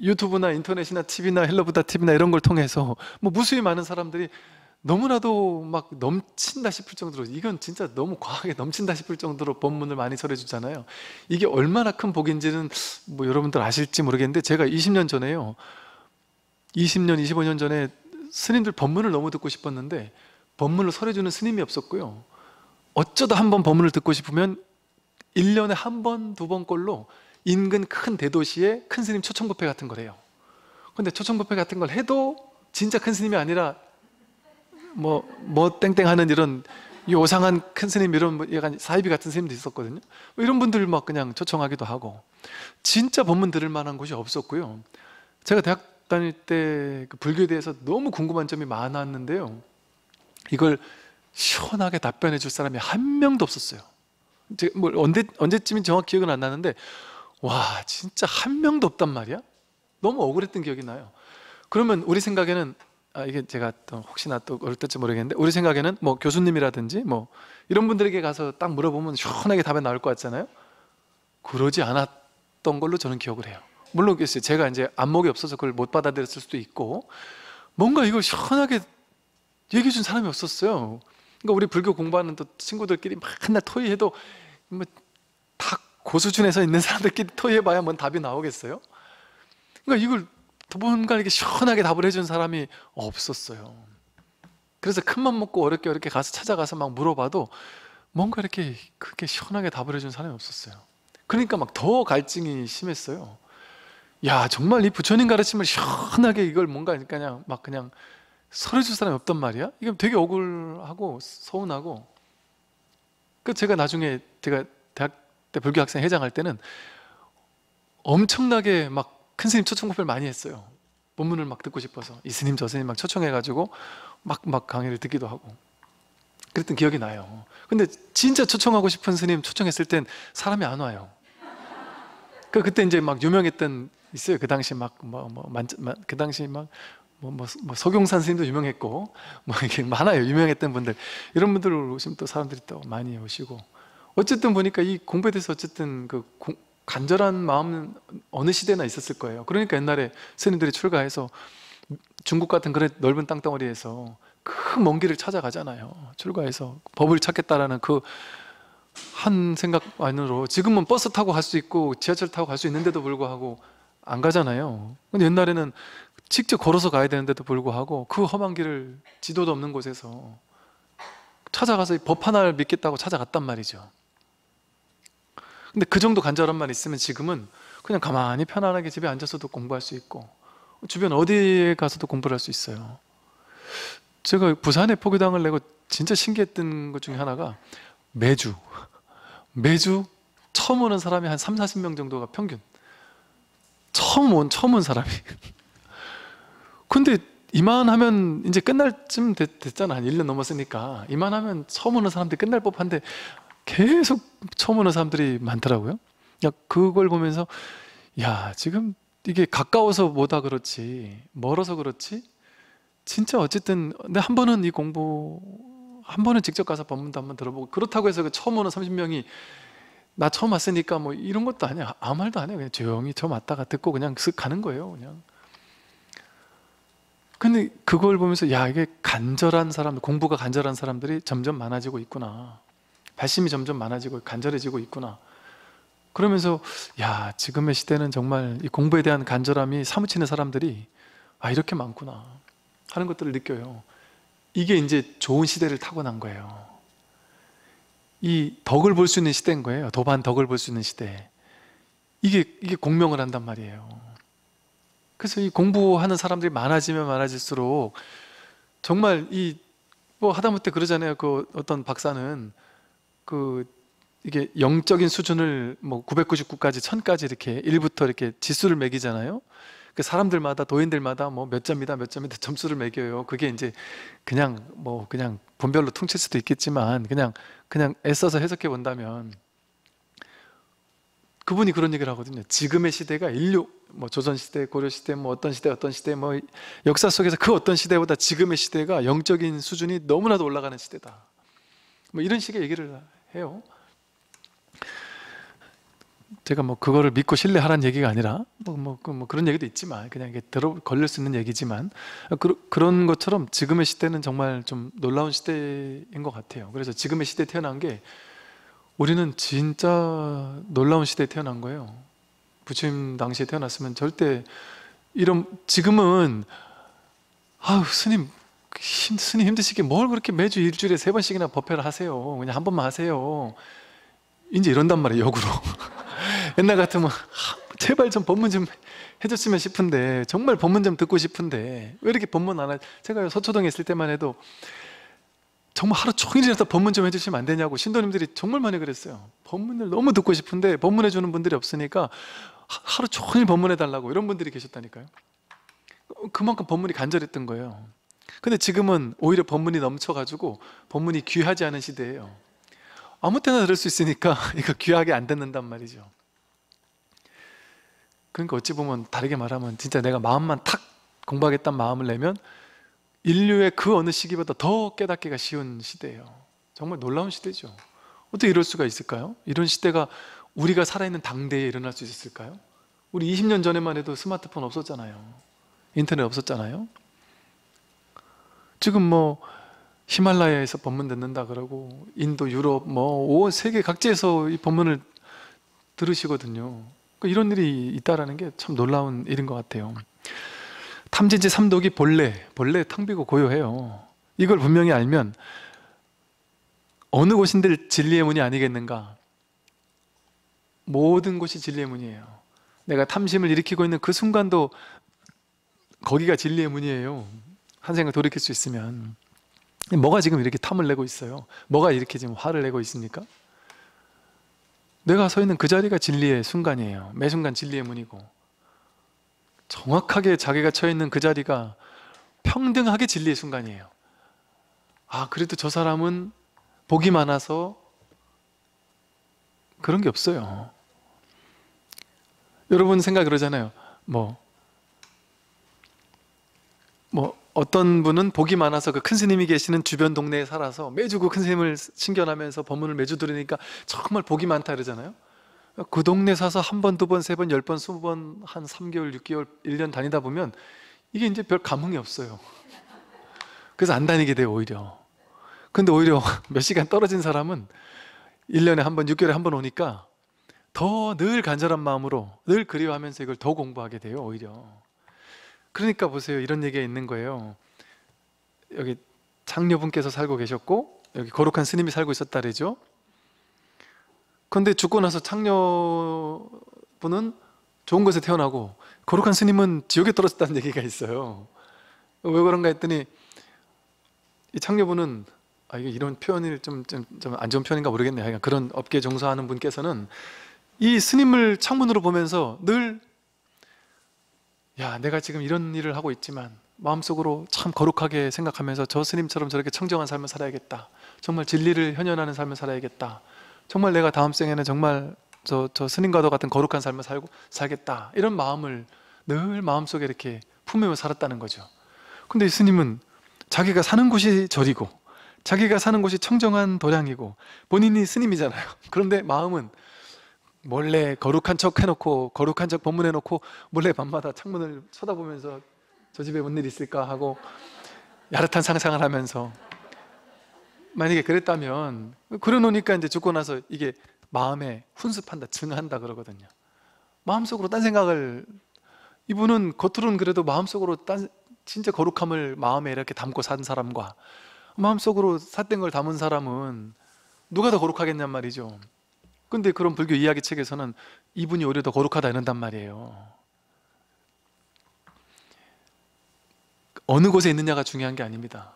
유튜브나 인터넷이나 TV나 헬로보다 TV나 이런 걸 통해서 뭐 무수히 많은 사람들이 너무나도 막 넘친다 싶을 정도로 이건 진짜 너무 과하게 넘친다 싶을 정도로 법문을 많이 설해 주잖아요. 이게 얼마나 큰 복인지는 뭐 여러분들 아실지 모르겠는데 제가 20년 전에요. 20년, 25년 전에 스님들 법문을 너무 듣고 싶었는데 법문을 설해주는 스님이 없었고요. 어쩌다 한 번 법문을 듣고 싶으면 1년에 한 번, 두 번꼴로 인근 큰 대도시에 큰 스님 초청부패 같은 걸 해요. 근데 초청부패 같은 걸 해도 진짜 큰 스님이 아니라 뭐, 뭐 땡땡 하는 이런 요상한 큰 스님 이런 뭐 약간 사이비 같은 스님도 있었거든요. 뭐 이런 분들 막 그냥 초청하기도 하고 진짜 법문 들을 만한 곳이 없었고요. 제가 대학 다닐 때 그 불교에 대해서 너무 궁금한 점이 많았는데요. 이걸 시원하게 답변해 줄 사람이 한 명도 없었어요. 이제 뭐 언제 언제쯤인 정확 기억은 안 나는데 와 진짜 한 명도 없단 말이야. 너무 억울했던 기억이 나요. 그러면 우리 생각에는 아, 이게 제가 또 혹시나 또 어릴 때 모르겠는데 우리 생각에는 뭐 교수님이라든지 뭐 이런 분들에게 가서 딱 물어보면 시원하게 답이 나올 것 같잖아요. 그러지 않았던 걸로 저는 기억을 해요. 물론 글쎄 제가 이제 안목이 없어서 그걸 못 받아들였을 수도 있고 뭔가 이걸 시원하게 얘기해 준 사람이 없었어요. 그러니까 우리 불교 공부하는 또 친구들끼리 맨날 토의해도 뭐 다 고수준에서 있는 사람들끼리 토의해봐야 뭔 답이 나오겠어요? 그러니까 이걸 뭔가 이렇게 시원하게 답을 해준 사람이 없었어요. 그래서 큰맘 먹고 어렵게 어렵게 가서 찾아가서 막 물어봐도 뭔가 이렇게 그렇게 시원하게 답을 해준 사람이 없었어요. 그러니까 막 더 갈증이 심했어요. 야 정말 이 부처님 가르침을 시원하게 이걸 뭔가 그냥 막 그냥 설해줄 사람이 없단 말이야? 이게 되게 억울하고 서운하고 그 제가 나중에 제가 대학 때 불교 학생 회장할 때는 엄청나게 막 큰 스님 초청 공부 많이 했어요. 본문을 막 듣고 싶어서 이 스님 저 스님 막 초청해가지고 막 막 강의를 듣기도 하고 그랬던 기억이 나요. 근데 진짜 초청하고 싶은 스님 초청했을 땐 사람이 안 와요. 그 그때 이제 막 유명했던 있어요. 그 당시 막뭐뭐그 당시 막 뭐, 뭐, 뭐 서경산 생님도 유명했고 뭐 이게 많아요 유명했던 분들 이런 분들 오시면 또 사람들이 또 많이 오시고 어쨌든 보니까 이 공부에 대해서 어쨌든 그 공, 간절한 마음은 어느 시대나 있었을 거예요 그러니까 옛날에 스님들이 출가해서 중국 같은 그런 넓은 땅덩어리에서 큰 먼 길을 찾아가잖아요 출가해서 법을 찾겠다라는 그 한 생각만으로 지금은 버스 타고 갈 수 있고 지하철 타고 갈 수 있는데도 불구하고 안 가잖아요. 근데 옛날에는 직접 걸어서 가야 되는데도 불구하고 그 험한 길을 지도도 없는 곳에서 찾아가서 법 하나를 믿겠다고 찾아갔단 말이죠. 근데 그 정도 간절함만 있으면 지금은 그냥 가만히 편안하게 집에 앉아서도 공부할 수 있고 주변 어디에 가서도 공부를 할 수 있어요. 제가 부산에 포교당을 내고 진짜 신기했던 것 중에 하나가 매주 매주 처음 오는 사람이 한 3, 40명 정도가 평균 처음 온 처음 온 사람이 근데 이만하면 이제 끝날 쯤 됐, 잖아한 1년 넘었으니까 이만하면 처음 오는 사람들이 끝날 법한데 계속 처음 오는 사람들이 많더라고요 그걸 보면서 야 지금 이게 가까워서 뭐다 그렇지 멀어서 그렇지 진짜 어쨌든 근데 한 번은 이 공부 한 번은 직접 가서 법문도 한번 들어보고 그렇다고 해서 그 처음 오는 30명이 나 처음 왔으니까 뭐 이런 것도 아니야 아무 말도 안 해요 그냥 조용히 처음 왔다가 듣고 그냥 쓱 가는 거예요 그냥 근데 그걸 보면서 야 이게 간절한 사람들 공부가 간절한 사람들이 점점 많아지고 있구나. 발심이 점점 많아지고 간절해지고 있구나. 그러면서 야 지금의 시대는 정말 이 공부에 대한 간절함이 사무치는 사람들이 아 이렇게 많구나 하는 것들을 느껴요. 이게 이제 좋은 시대를 타고난 거예요. 이 덕을 볼 수 있는 시대인 거예요. 도반 덕을 볼 수 있는 시대. 이게 이게 공명을 한단 말이에요. 그래서 이 공부하는 사람들이 많아지면 많아질수록 정말 이 뭐 하다못해 그러잖아요. 그 어떤 박사는 그 이게 영적인 수준을 뭐 999까지 1000까지 이렇게 1부터 이렇게 지수를 매기잖아요. 그 사람들마다 도인들마다 뭐 몇 점이다 몇 점이다 점수를 매겨요. 그게 이제 그냥 뭐 그냥 분별로 퉁칠 수도 있겠지만 그냥 그냥 애써서 해석해 본다면 그분이 그런 얘기를 하거든요. 지금의 시대가 인류 뭐 조선 시대, 고려 시대, 뭐 어떤 시대, 어떤 시대, 뭐 역사 속에서 그 어떤 시대보다 지금의 시대가 영적인 수준이 너무나도 올라가는 시대다. 뭐 이런 식의 얘기를 해요. 제가 뭐 그거를 믿고 신뢰하라는 얘기가 아니라 뭐, 뭐, 그, 뭐 그런 얘기도 있지만 그냥 이게 들어 걸릴 수 있는 얘기지만 그, 그런 것처럼 지금의 시대는 정말 좀 놀라운 시대인 것 같아요. 그래서 지금의 시대에 태어난 게 우리는 진짜 놀라운 시대에 태어난 거예요. 부처님 당시에 태어났으면 절대 이런 지금은 아우 스님 힘, 스님 힘드시게 뭘 그렇게 매주 일주일에 세 번씩이나 법회를 하세요. 그냥 한 번만 하세요. 이제 이런단 말이에요. 역으로 옛날 같으면 제발 좀 법문 좀 해줬으면 싶은데 정말 법문 좀 듣고 싶은데 왜 이렇게 법문 안 하? 제가 서초동에 있을 때만 해도 정말 하루 종일이라도 법문 좀 해주시면 안 되냐고 신도님들이 정말 많이 그랬어요. 법문을 너무 듣고 싶은데 법문해 주는 분들이 없으니까 하루 종일 법문해 달라고 이런 분들이 계셨다니까요. 그만큼 법문이 간절했던 거예요. 근데 지금은 오히려 법문이 넘쳐가지고 법문이 귀하지 않은 시대예요. 아무 때나 들을 수 있으니까 이거 귀하게 안 듣는단 말이죠. 그러니까 어찌 보면 다르게 말하면 진짜 내가 마음만 탁 공부하겠다는 마음을 내면 인류의 그 어느 시기보다 더 깨닫기가 쉬운 시대예요. 정말 놀라운 시대죠. 어떻게 이럴 수가 있을까요? 이런 시대가 우리가 살아있는 당대에 일어날 수 있을까요? 우리 20년 전에만 해도 스마트폰 없었잖아요. 인터넷 없었잖아요. 지금 뭐 히말라야에서 법문 듣는다 그러고 인도, 유럽, 뭐온 세계 각지에서 이 법문을 들으시거든요. 그러니까 이런 일이 있다라는 게 참 놀라운 일인 것 같아요. 탐진치 삼독이 본래 본래 탕비고 고요해요. 이걸 분명히 알면 어느 곳인들 진리의 문이 아니겠는가? 모든 곳이 진리의 문이에요. 내가 탐심을 일으키고 있는 그 순간도 거기가 진리의 문이에요. 한 생각 돌이킬 수 있으면 뭐가 지금 이렇게 탐을 내고 있어요? 뭐가 이렇게 지금 화를 내고 있습니까? 내가 서 있는 그 자리가 진리의 순간이에요. 매 순간 진리의 문이고 정확하게 자기가 처해 있는 그 자리가 평등하게 진리의 순간이에요. 아, 그래도 저 사람은 복이 많아서 그런 게 없어요. 여러분 생각 그러잖아요. 뭐, 뭐, 어떤 분은 복이 많아서 그 큰 스님이 계시는 주변 동네에 살아서 매주 그 큰 스님을 신견하면서 법문을 매주 들으니까 정말 복이 많다 그러잖아요. 그 동네 사서 한 번, 두 번, 세 번, 열 번, 스무 번, 한 3개월, 6개월, 1년 다니다 보면 이게 이제 별 감흥이 없어요. 그래서 안 다니게 돼요, 오히려. 근데 오히려 몇 시간 떨어진 사람은 1년에 한 번, 6개월에 한 번 오니까 더 늘 간절한 마음으로 늘 그리워하면서 이걸 더 공부하게 돼요, 오히려. 그러니까 보세요. 이런 얘기가 있는 거예요. 여기 장녀분께서 살고 계셨고 여기 거룩한 스님이 살고 있었다 그러죠. 근데 죽고 나서 창녀분은 좋은 곳에 태어나고 거룩한 스님은 지옥에 떨어졌다는 얘기가 있어요. 왜 그런가 했더니 이 창녀분은 아 이게 이런 표현이 좀 좀좀 좋은 표현인가 모르겠네요. 그러 그런 업계 종사하는 분께서는 이 스님을 창문으로 보면서 늘 야, 내가 지금 이런 일을 하고 있지만 마음속으로 참 거룩하게 생각하면서 저 스님처럼 저렇게 청정한 삶을 살아야겠다. 정말 진리를 현현하는 삶을 살아야겠다. 정말 내가 다음 생에는 정말 저, 저 스님과도 같은 거룩한 삶을 살고 살겠다 이런 마음을 늘 마음속에 이렇게 품으며 살았다는 거죠. 근데 스님은 자기가 사는 곳이 절이고 자기가 사는 곳이 청정한 도량이고 본인이 스님이잖아요. 그런데 마음은 몰래 거룩한 척 해놓고 거룩한 척 법문해놓고 몰래 밤마다 창문을 쳐다보면서 저 집에 뭔일 있을까 하고 야릇한 상상을 하면서 만약에 그랬다면 그려놓으니까 이제 죽고 나서 이게 마음에 훈습한다, 증한다 그러거든요. 마음속으로 딴 생각을 이분은 겉으로는 그래도 마음속으로 딴 진짜 거룩함을 마음에 이렇게 담고 산 사람과 마음속으로 삿된 걸 담은 사람은 누가 더 거룩하겠냔 말이죠. 근데 그런 불교 이야기 책에서는 이분이 오히려 더 거룩하다 이런단 말이에요. 어느 곳에 있느냐가 중요한 게 아닙니다.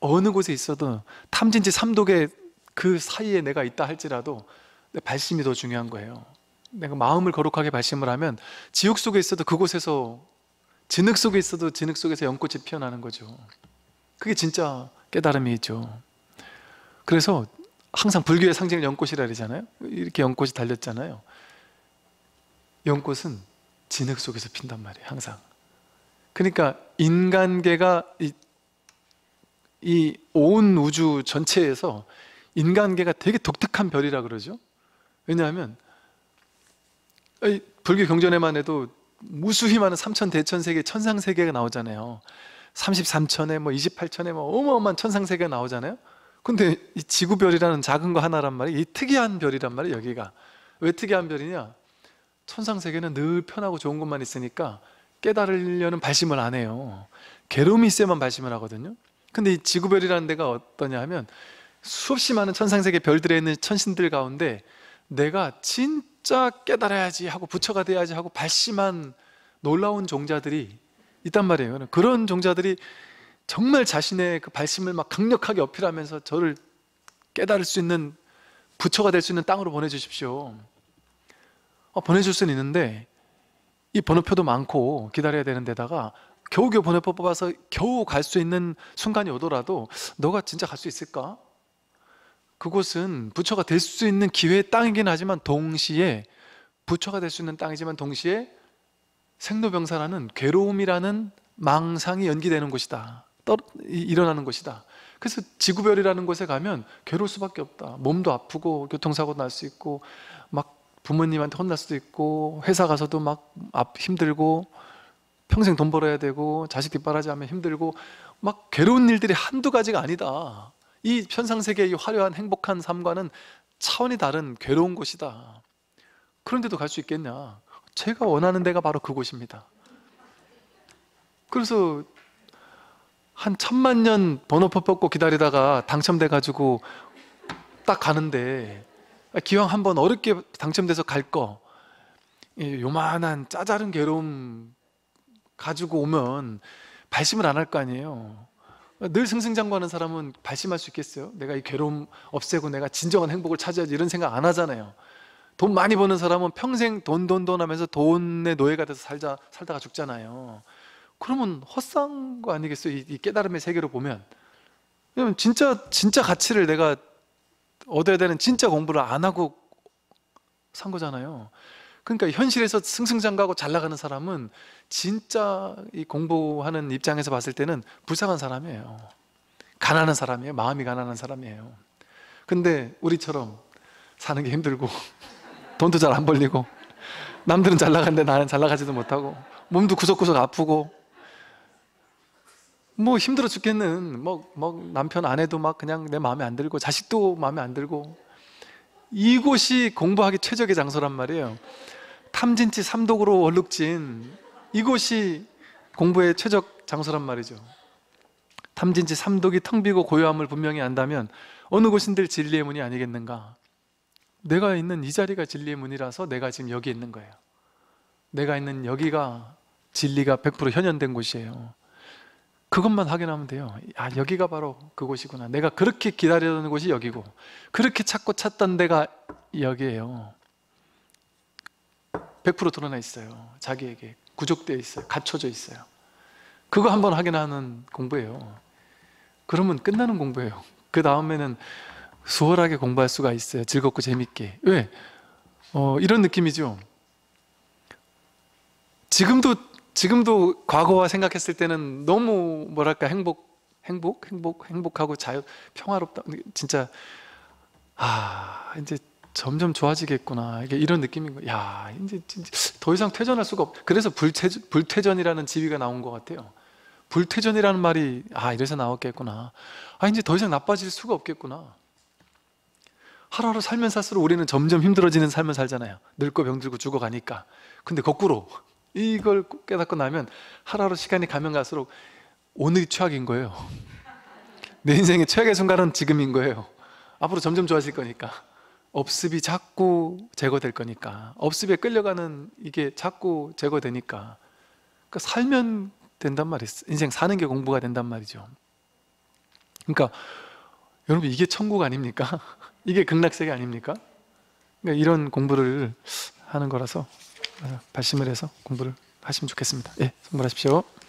어느 곳에 있어도 탐진지 삼독의 그 사이에 내가 있다 할지라도 내 발심이 더 중요한 거예요. 내가 마음을 거룩하게 발심을 하면 지옥 속에 있어도 그곳에서 진흙 속에 있어도 진흙 속에서 연꽃이 피어나는 거죠. 그게 진짜 깨달음이죠. 그래서 항상 불교의 상징을 연꽃이라 그러잖아요. 이렇게 연꽃이 달렸잖아요. 연꽃은 진흙 속에서 핀단 말이에요. 항상. 그러니까 인간계가 이온 우주 전체에서 인간계가 되게 독특한 별이라 그러죠. 왜냐하면 불교 경전에만 해도 무수히 많은 삼천 대천 세계 천상 세계가 나오잖아요. 33천에 뭐 28천에 뭐 어마어마한 천상 세계가 나오잖아요. 근데 이 지구별이라는 작은 거 하나란 말이에요. 이 특이한 별이란 말이에요, 여기가. 왜 특이한 별이냐? 천상 세계는 늘 편하고 좋은 것만 있으니까 깨달으려는 발심을 안 해요. 괴로움이 있어야만 발심을 하거든요. 근데 이 지구별이라는 데가 어떠냐 하면 수없이 많은 천상세계 별들에 있는 천신들 가운데 내가 진짜 깨달아야지 하고 부처가 돼야지 하고 발심한 놀라운 종자들이 있단 말이에요. 그러니까 그런 종자들이 정말 자신의 그 발심을 막 강력하게 어필하면서 저를 깨달을 수 있는 부처가 될 수 있는 땅으로 보내주십시오. 어, 보내줄 수는 있는데 이 번호표도 많고 기다려야 되는 데다가 겨우겨우 번호표 뽑아서 겨우 갈 수 있는 순간이 오더라도 너가 진짜 갈 수 있을까? 그곳은 부처가 될 수 있는 기회의 땅이긴 하지만 동시에 부처가 될 수 있는 땅이지만 동시에 생로병사라는 괴로움이라는 망상이 연기되는 곳이다. 일어나는 곳이다. 그래서 지구별이라는 곳에 가면 괴로울 수밖에 없다. 몸도 아프고 교통사고 도날 수 있고 막 부모님한테 혼날 수도 있고 회사 가서도 막 힘들고 평생 돈 벌어야 되고 자식 뒷바라지 하면 힘들고 막 괴로운 일들이 한두 가지가 아니다. 이 현상 세계의 화려한 행복한 삶과는 차원이 다른 괴로운 곳이다. 그런데도 갈 수 있겠냐? 제가 원하는 데가 바로 그곳입니다. 그래서 한 천만 년 번호표 뽑고 기다리다가 당첨돼 가지고 딱 가는데 아, 기왕 한번 어렵게 당첨돼서 갈거 요만한 짜잘한 괴로움 가지고 오면 발심을 안 할 거 아니에요. 늘 승승장구하는 사람은 발심할 수 있겠어요? 내가 이 괴로움 없애고 내가 진정한 행복을 찾아야지 이런 생각 안 하잖아요. 돈 많이 버는 사람은 평생 돈 돈 돈 하면서 돈의 노예가 돼서 살자 살다가 죽잖아요. 그러면 헛산 거 아니겠어요? 이, 이 깨달음의 세계로 보면. 왜냐면 진짜 진짜 가치를 내가 얻어야 되는 진짜 공부를 안 하고 산 거잖아요. 그러니까 현실에서 승승장구하고 잘 나가는 사람은 진짜 이 공부하는 입장에서 봤을 때는 불쌍한 사람이에요. 가난한 사람이에요. 마음이 가난한 사람이에요. 근데 우리처럼 사는 게 힘들고 돈도 잘 안 벌리고 남들은 잘 나가는데 나는 잘 나가지도 못하고 몸도 구석구석 아프고 뭐 힘들어 죽겠는 뭐, 뭐 남편 아내도 막 그냥 내 마음에 안 들고 자식도 마음에 안 들고 이곳이 공부하기 최적의 장소란 말이에요. 탐진치 삼독으로 얼룩진 이곳이 공부의 최적 장소란 말이죠. 탐진치 삼독이 텅 비고 고요함을 분명히 안다면 어느 곳인들 진리의 문이 아니겠는가? 내가 있는 이 자리가 진리의 문이라서 내가 지금 여기 있는 거예요. 내가 있는 여기가 진리가 100% 현현된 곳이에요. 그것만 확인하면 돼요. 아, 여기가 바로 그곳이구나. 내가 그렇게 기다려던 곳이 여기고, 그렇게 찾고 찾던 데가 여기예요. 100% 드러나 있어요. 자기에게. 구족되어 있어요. 갖춰져 있어요. 그거 한번 확인하는 공부예요. 그러면 끝나는 공부예요. 그 다음에는 수월하게 공부할 수가 있어요. 즐겁고 재밌게. 왜? 어, 이런 느낌이죠. 지금도 지금도 과거와 생각했을 때는 너무 뭐랄까 행복, 행복, 행복, 행복하고 자유, 평화롭다. 진짜 아 이제 점점 좋아지겠구나. 이게 이런 느낌인 거야. 이제, 이제 더 이상 퇴전할 수가 없. 그래서 불체전 불퇴전이라는 지위가 나온 것 같아요. 불퇴전이라는 말이 아 이래서 나왔겠구나. 아 이제 더 이상 나빠질 수가 없겠구나. 하루하루 살면 살수록 우리는 점점 힘들어지는 삶을 살잖아요. 늙고 병들고 죽어가니까. 근데 거꾸로 이걸 깨닫고 나면 하루하루 시간이 가면 갈수록 오늘이 최악인 거예요. 내 인생의 최악의 순간은 지금인 거예요. 앞으로 점점 좋아질 거니까. 업습이 자꾸 제거될 거니까. 업습에 끌려가는 이게 자꾸 제거되니까. 그러니까 살면 된단 말이에요. 인생 사는 게 공부가 된단 말이죠. 그러니까 여러분 이게 천국 아닙니까? 이게 극락세계 아닙니까? 그러니까 이런 공부를 하는 거라서 아, 발심을 해서 공부를 하시면 좋겠습니다. 예, 선물하십시오.